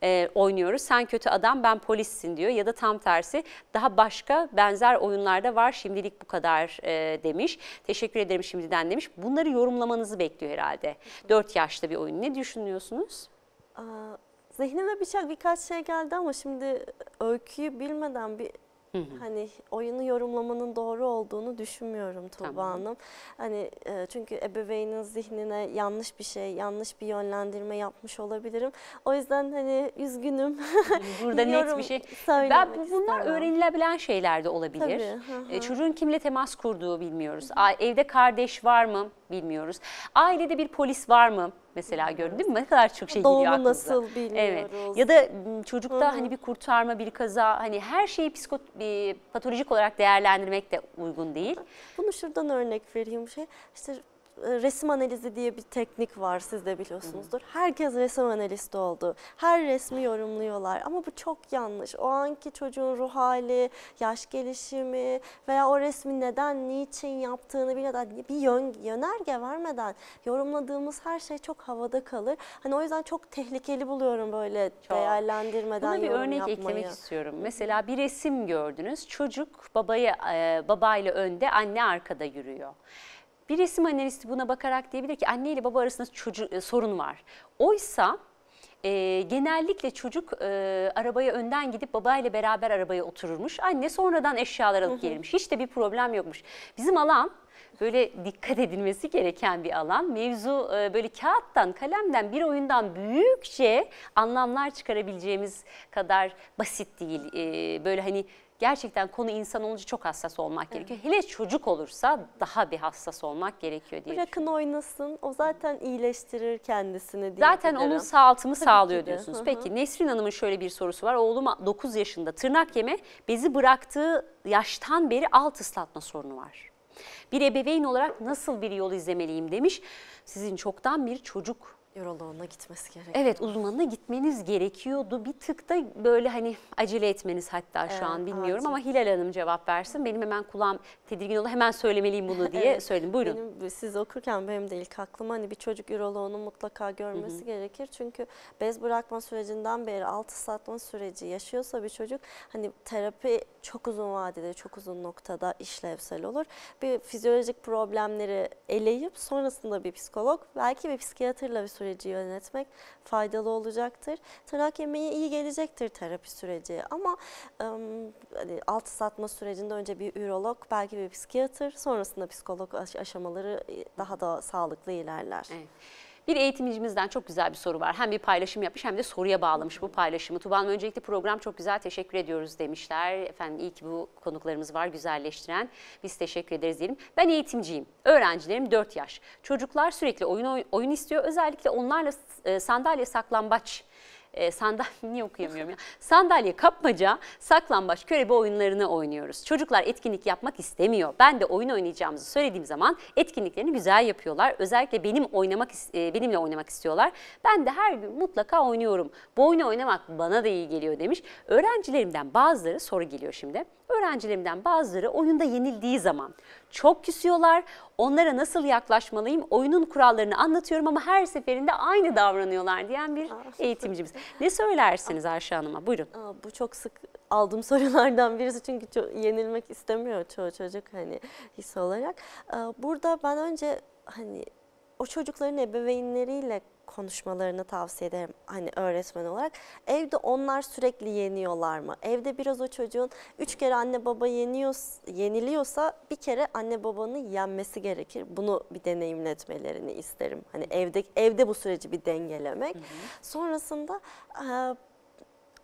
E, oynuyoruz. Sen kötü adam ben polissin diyor ya da tam tersi. Daha başka benzer oyunlarda var. Şimdilik bu kadar e, demiş. Teşekkür ederim şimdiden demiş. Bunları yorumlamanızı bekliyor herhalde. Dört yaşta bir oyun. Ne düşünüyorsunuz? Aa, zihnime birçok birkaç şey geldi ama şimdi öyküyü bilmeden bir Hani oyunu yorumlamanın doğru olduğunu düşünmüyorum Tuğba tamam. Hanım. Hani e, çünkü ebeveynin zihnine yanlış bir şey, yanlış bir yönlendirme yapmış olabilirim. O yüzden hani üzgünüm. Hani burada net bir şey. Ben, bunlar istemem. öğrenilebilen şeyler de olabilir. Tabii, e, çocuğun kimle temas kurduğu bilmiyoruz. Hı hı. Evde kardeş var mı bilmiyoruz. Ailede bir polis var mı mesela gördün değil mi? Ne kadar çok şey Doğumu geliyor aklımıza. nasıl bilmiyoruz. Evet. Ya da ıı, çocukta Hı -hı. hani bir kurtarma, bir kaza hani her şeyi psikot patolojik olarak değerlendirmek de uygun değil. Bunu şuradan örnek vereyim şey. İşte e, resim analizi diye bir teknik var siz de biliyorsunuzdur. Herkes resim analisti oldu. Her resmi yorumluyorlar ama bu çok yanlış. O anki çocuğun ruh hali, yaş gelişimi veya o resmi neden, niçin yaptığını bilmeden bir yön, yönerge vermeden yorumladığımız her şey çok havada kalır. Hani o yüzden çok tehlikeli buluyorum böyle çok. değerlendirmeden Buna bir yorum örnek yapmayı. eklemek istiyorum. Mesela bir resim gördünüz. Çocuk babayı e, babayla önde, anne arkada yürüyor. Bir resim analisti buna bakarak diyebilir ki anne ile baba arasında çocuk, e, sorun var. Oysa e, genellikle çocuk e, arabaya önden gidip babayla beraber arabaya otururmuş. Anne sonradan eşyalar alıp gelirmiş. Hiç de bir problem yokmuş. Bizim alan böyle dikkat edilmesi gereken bir alan. Mevzu e, böyle kağıttan, kalemden, bir oyundan büyükçe anlamlar çıkarabileceğimiz kadar basit değil. E, böyle hani gerçekten konu insan olunca çok hassas olmak evet. gerekiyor. Hele çocuk olursa daha bir hassas olmak gerekiyor diye Bırakın oynasın o zaten iyileştirir kendisini diye. Zaten dilerim. onun sağaltımı Tabii sağlıyor diyorsunuz. Hı -hı. Peki Nesrin Hanım'ın şöyle bir sorusu var. Oğlum 9 yaşında tırnak yeme bezi bıraktığı yaştan beri alt ıslatma sorunu var. Bir ebeveyn olarak nasıl bir yol izlemeliyim demiş. Sizin çoktan bir çocuk Euroloğuna gitmesi gerekiyor. Evet uzmanına gitmeniz gerekiyordu. Bir tık da böyle hani acele etmeniz hatta evet, şu an bilmiyorum acil. ama Hilal Hanım cevap versin. Benim hemen kulağım tedirgin oldu hemen söylemeliyim bunu diye evet, söyledim. Buyurun. Benim, siz okurken benim de ilk aklıma hani bir çocuk Euroloğunu mutlaka görmesi Hı -hı. gerekir. Çünkü bez bırakma sürecinden beri altı ıslatma süreci yaşıyorsa bir çocuk hani terapi çok uzun vadede çok uzun noktada işlevsel olur. Bir fizyolojik problemleri eleyip sonrasında bir psikolog belki bir psikiyatrla bir süreci yönetmek faydalı olacaktır. Tırnak yemeği iyi gelecektir terapi süreci ama hani alt satma sürecinde önce bir ürolog, belki bir psikiyatr, sonrasında psikolog aşamaları daha da sağlıklı ilerler. Evet. Bir eğitimcimizden çok güzel bir soru var. Hem bir paylaşım yapmış hem de soruya bağlamış bu paylaşımı. Tuba Hanım öncelikle program çok güzel teşekkür ediyoruz demişler. Efendim iyi ki bu konuklarımız var güzelleştiren. Biz teşekkür ederiz diyelim. Ben eğitimciyim. Öğrencilerim 4 yaş. Çocuklar sürekli oyun oyun istiyor. Özellikle onlarla e, sandalye saklambaç e, sandalye niye okuyamıyorum ya? Sandalye kapmaca, saklambaç, körebe oyunlarını oynuyoruz. Çocuklar etkinlik yapmak istemiyor. Ben de oyun oynayacağımızı söylediğim zaman etkinliklerini güzel yapıyorlar. Özellikle benim oynamak e, benimle oynamak istiyorlar. Ben de her gün mutlaka oynuyorum. Bu oyunu oynamak bana da iyi geliyor demiş. Öğrencilerimden bazıları soru geliyor şimdi. Öğrencilerimden bazıları oyunda yenildiği zaman çok küsüyorlar. Onlara nasıl yaklaşmalıyım? Oyunun kurallarını anlatıyorum ama her seferinde aynı davranıyorlar diyen bir eğitimcimiz. Ne söylersiniz Ayşe Hanım'a? Buyurun. bu çok sık aldığım sorulardan birisi çünkü yenilmek istemiyor çoğu çocuk hani his olarak. Burada ben önce hani o çocukların ebeveynleriyle konuşmalarını tavsiye ederim hani öğretmen olarak. Evde onlar sürekli yeniyorlar mı? Evde biraz o çocuğun üç kere anne baba yeniyor, yeniliyorsa bir kere anne babanın yenmesi gerekir. Bunu bir deneyimletmelerini isterim. Hani evde evde bu süreci bir dengelemek. Hı hı. Sonrasında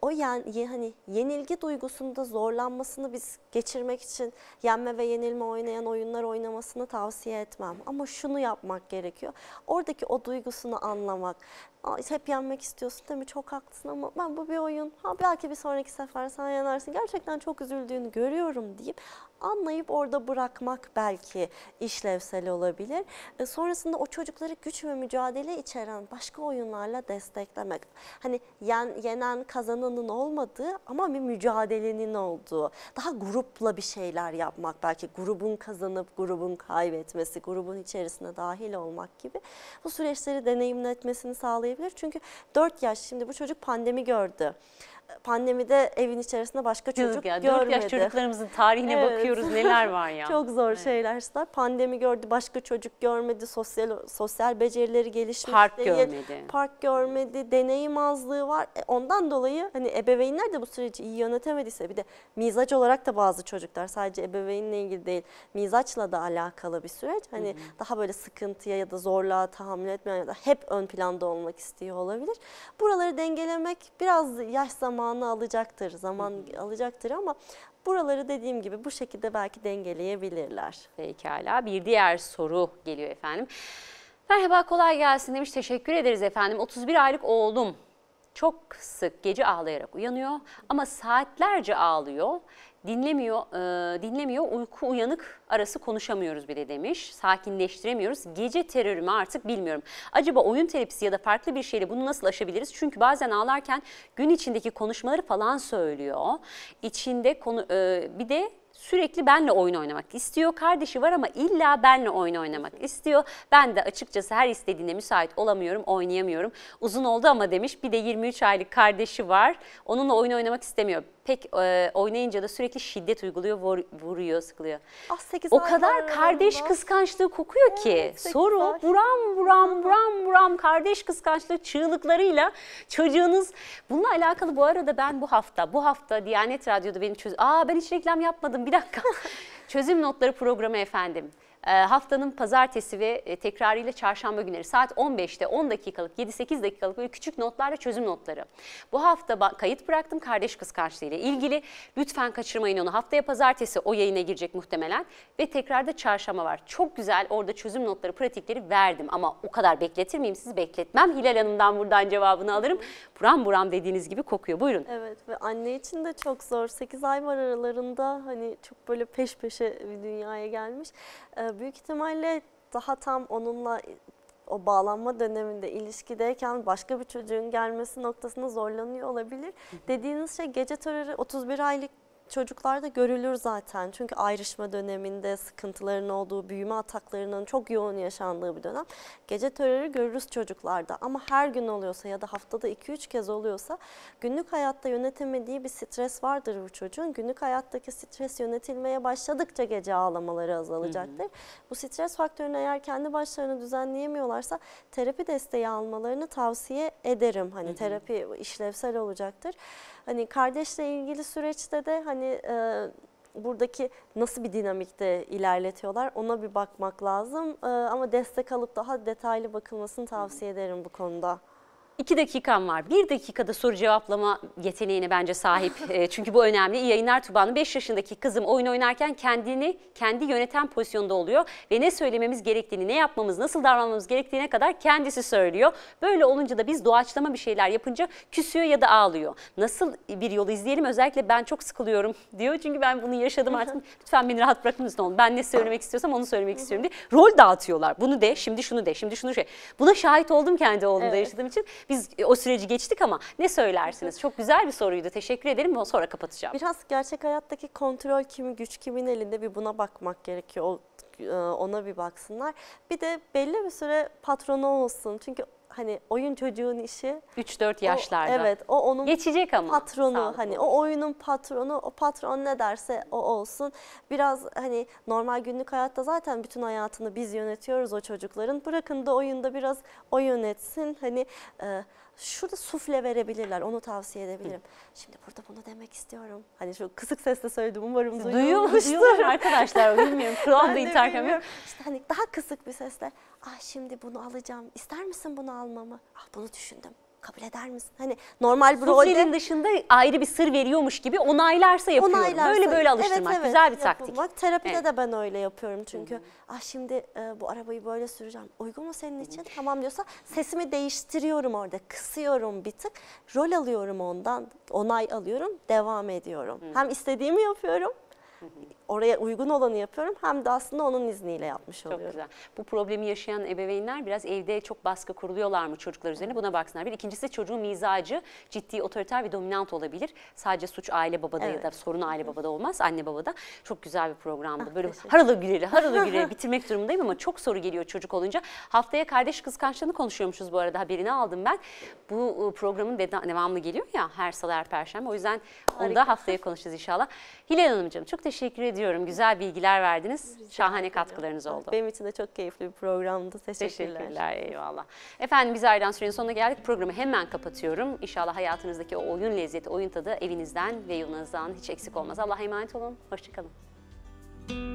o yani hani yenilgi duygusunda zorlanmasını biz geçirmek için yenme ve yenilme oynayan oyunlar oynamasını tavsiye etmem. Ama şunu yapmak gerekiyor. Oradaki o duygusunu anlamak hep yenmek istiyorsun değil mi? Çok haklısın ama ben bu bir oyun. Ha belki bir sonraki sefer sen yanarsın Gerçekten çok üzüldüğünü görüyorum deyip anlayıp orada bırakmak belki işlevsel olabilir. E, sonrasında o çocukları güç ve mücadele içeren başka oyunlarla desteklemek. Hani yen, yenen kazananın olmadığı ama bir mücadelenin olduğu. Daha grupla bir şeyler yapmak belki grubun kazanıp grubun kaybetmesi, grubun içerisine dahil olmak gibi bu süreçleri deneyimletmesini sağlayabilir söyleyebilir. Çünkü 4 yaş şimdi bu çocuk pandemi gördü pandemide evin içerisinde başka Yazık çocuk ya, görmedi. 4 yaş çocuklarımızın tarihine evet. bakıyoruz neler var ya. Çok zor evet. şeyler işte. Pandemi gördü, başka çocuk görmedi, sosyal sosyal becerileri gelişmedi. park değil. Görmedi. Park görmedi. Evet. Deneyim azlığı var. E ondan dolayı hani ebeveynler de bu süreci iyi yönetemediyse bir de mizaç olarak da bazı çocuklar sadece ebeveynle ilgili değil, mizaçla da alakalı bir süreç. Hani Hı -hı. daha böyle sıkıntıya ya da zorluğa tahammül etmeyen ya da hep ön planda olmak istiyor olabilir. Buraları dengelemek biraz yaş zamanı Zamanı alacaktır, zaman Hı. alacaktır ama buraları dediğim gibi bu şekilde belki dengeleyebilirler. Pekala bir diğer soru geliyor efendim. Merhaba kolay gelsin demiş teşekkür ederiz efendim. 31 aylık oğlum çok sık gece ağlayarak uyanıyor ama saatlerce ağlıyor. Dinlemiyor, e, dinlemiyor. Uyku uyanık arası konuşamıyoruz bile demiş. Sakinleştiremiyoruz. Gece terörü artık bilmiyorum. Acaba oyun terapisi ya da farklı bir şeyle bunu nasıl aşabiliriz? Çünkü bazen ağlarken gün içindeki konuşmaları falan söylüyor. İçinde konu e, bir de sürekli benle oyun oynamak istiyor. Kardeşi var ama illa benle oyun oynamak istiyor. Ben de açıkçası her istediğine müsait olamıyorum, oynayamıyorum. Uzun oldu ama demiş. Bir de 23 aylık kardeşi var. Onunla oyun oynamak istemiyor pek e, oynayınca da sürekli şiddet uyguluyor, vur, vuruyor, sıkılıyor. Ah, 8 o kadar kardeş arasında. kıskançlığı kokuyor evet, ki. Soru ay. buram buram buram buram kardeş kıskançlığı çığlıklarıyla çocuğunuz. Bununla alakalı bu arada ben bu hafta, bu hafta Diyanet Radyo'da benim çöz... Aa ben hiç reklam yapmadım bir dakika. Çözüm notları programı efendim. Ee, haftanın pazartesi ve e, tekrarıyla çarşamba günleri saat 15'te 10 dakikalık 7-8 dakikalık böyle küçük notlarla çözüm notları. Bu hafta kayıt bıraktım kardeş kıskançlığı ile ilgili. Lütfen kaçırmayın onu. Haftaya pazartesi o yayına girecek muhtemelen ve tekrarda çarşamba var. Çok güzel orada çözüm notları, pratikleri verdim ama o kadar bekletir miyim sizi bekletmem. Hilal Hanım'dan buradan cevabını alırım. Buram buram dediğiniz gibi kokuyor. Buyurun. Evet ve anne için de çok zor. 8 ay var aralarında hani çok böyle peş peşe bir dünyaya gelmiş. Ee, büyük ihtimalle daha tam onunla o bağlanma döneminde ilişkideyken başka bir çocuğun gelmesi noktasında zorlanıyor olabilir. Dediğiniz şey gece terörü 31 aylık çocuklarda görülür zaten. Çünkü ayrışma döneminde sıkıntıların olduğu, büyüme ataklarının çok yoğun yaşandığı bir dönem. Gece terörü görürüz çocuklarda ama her gün oluyorsa ya da haftada 2-3 kez oluyorsa günlük hayatta yönetemediği bir stres vardır bu çocuğun. Günlük hayattaki stres yönetilmeye başladıkça gece ağlamaları azalacaktır. Hı hı. Bu stres faktörünü eğer kendi başlarına düzenleyemiyorlarsa terapi desteği almalarını tavsiye ederim. Hani hı hı. terapi işlevsel olacaktır. Hani kardeşle ilgili süreçte de hani e, buradaki nasıl bir dinamikte ilerletiyorlar ona bir bakmak lazım. E, ama destek alıp daha detaylı bakılmasını tavsiye ederim bu konuda. İki dakikan var. Bir dakikada soru cevaplama yeteneğine bence sahip. e, çünkü bu önemli. İyi yayınlar Tuba'nın. beş yaşındaki kızım oyun oynarken kendini kendi yöneten pozisyonda oluyor. Ve ne söylememiz gerektiğini, ne yapmamız, nasıl davranmamız gerektiğine kadar kendisi söylüyor. Böyle olunca da biz doğaçlama bir şeyler yapınca küsüyor ya da ağlıyor. Nasıl bir yolu izleyelim? Özellikle ben çok sıkılıyorum diyor. Çünkü ben bunu yaşadım artık. Lütfen beni rahat bırakın ne olur. Ben ne söylemek istiyorsam onu söylemek istiyorum diye. Rol dağıtıyorlar. Bunu de, şimdi şunu de, şimdi şunu şey. Buna şahit oldum kendi oğlumda evet. yaşadığım için. Biz e, o süreci geçtik ama ne söylersiniz? Çok güzel bir soruydu. Teşekkür ederim. Sonra kapatacağım. Biraz gerçek hayattaki kontrol kimi, güç kimin elinde bir buna bakmak gerekiyor. E, ona bir baksınlar. Bir de belli bir süre patronu olsun. Çünkü hani oyun çocuğun işi. 3-4 yaşlarda. O, evet o onun Geçecek ama. patronu hani o oyunun patronu o patron ne derse o olsun. Biraz hani normal günlük hayatta zaten bütün hayatını biz yönetiyoruz o çocukların. Bırakın da oyunda biraz o yönetsin hani... E, şurada sufle verebilirler. Onu tavsiye edebilirim. Hı. Şimdi burada bunu demek istiyorum. Hani şu kısık sesle söyledim umarım duyulmuştur. Duyulur arkadaşlar bilmiyorum. Kur'an da interkamı. İşte hani daha kısık bir sesle. Ah şimdi bunu alacağım. İster misin bunu almamı? Ah bunu düşündüm kabul eder misin? Hani normal bir rolde. dışında ayrı bir sır veriyormuş gibi onaylarsa yapıyorum. Onaylarsa, böyle böyle alıştırmak evet, evet, güzel bir yapılmak. taktik. terapide evet. de ben öyle yapıyorum çünkü. Hı -hı. Ah şimdi e, bu arabayı böyle süreceğim. Uygun mu senin için? Hı -hı. Tamam diyorsa sesimi değiştiriyorum orada. Kısıyorum bir tık. Rol alıyorum ondan. Onay alıyorum. Devam ediyorum. Hı -hı. Hem istediğimi yapıyorum. Hı -hı oraya uygun olanı yapıyorum hem de aslında onun izniyle yapmış çok oluyorum. Çok güzel. Bu problemi yaşayan ebeveynler biraz evde çok baskı kuruluyorlar mı çocuklar üzerine buna baksınlar. Bir ikincisi çocuğun mizacı ciddi otoriter ve dominant olabilir. Sadece suç aile babada evet. ya da sorun aile babada olmaz anne babada. Çok güzel bir programdı. Ah, Böyle haralı güreli haralı güreli bitirmek durumundayım ama çok soru geliyor çocuk olunca. Haftaya kardeş kız kıskançlığını konuşuyormuşuz bu arada haberini aldım ben. Bu e, programın devamlı geliyor ya her salı her perşembe. O yüzden Harika. onu da haftaya konuşacağız inşallah. Hilal Hanımcığım çok teşekkür ederim ediyorum. Güzel bilgiler verdiniz. Şahane katkılarınız oldu. Benim için de çok keyifli bir programdı. Teşekkürler. Teşekkürler. Eyvallah. Efendim biz ayrılan sürenin sonuna geldik. Programı hemen kapatıyorum. İnşallah hayatınızdaki o oyun lezzeti, oyun tadı evinizden ve yolunuzdan hiç eksik olmaz. Allah'a emanet olun. Hoşçakalın.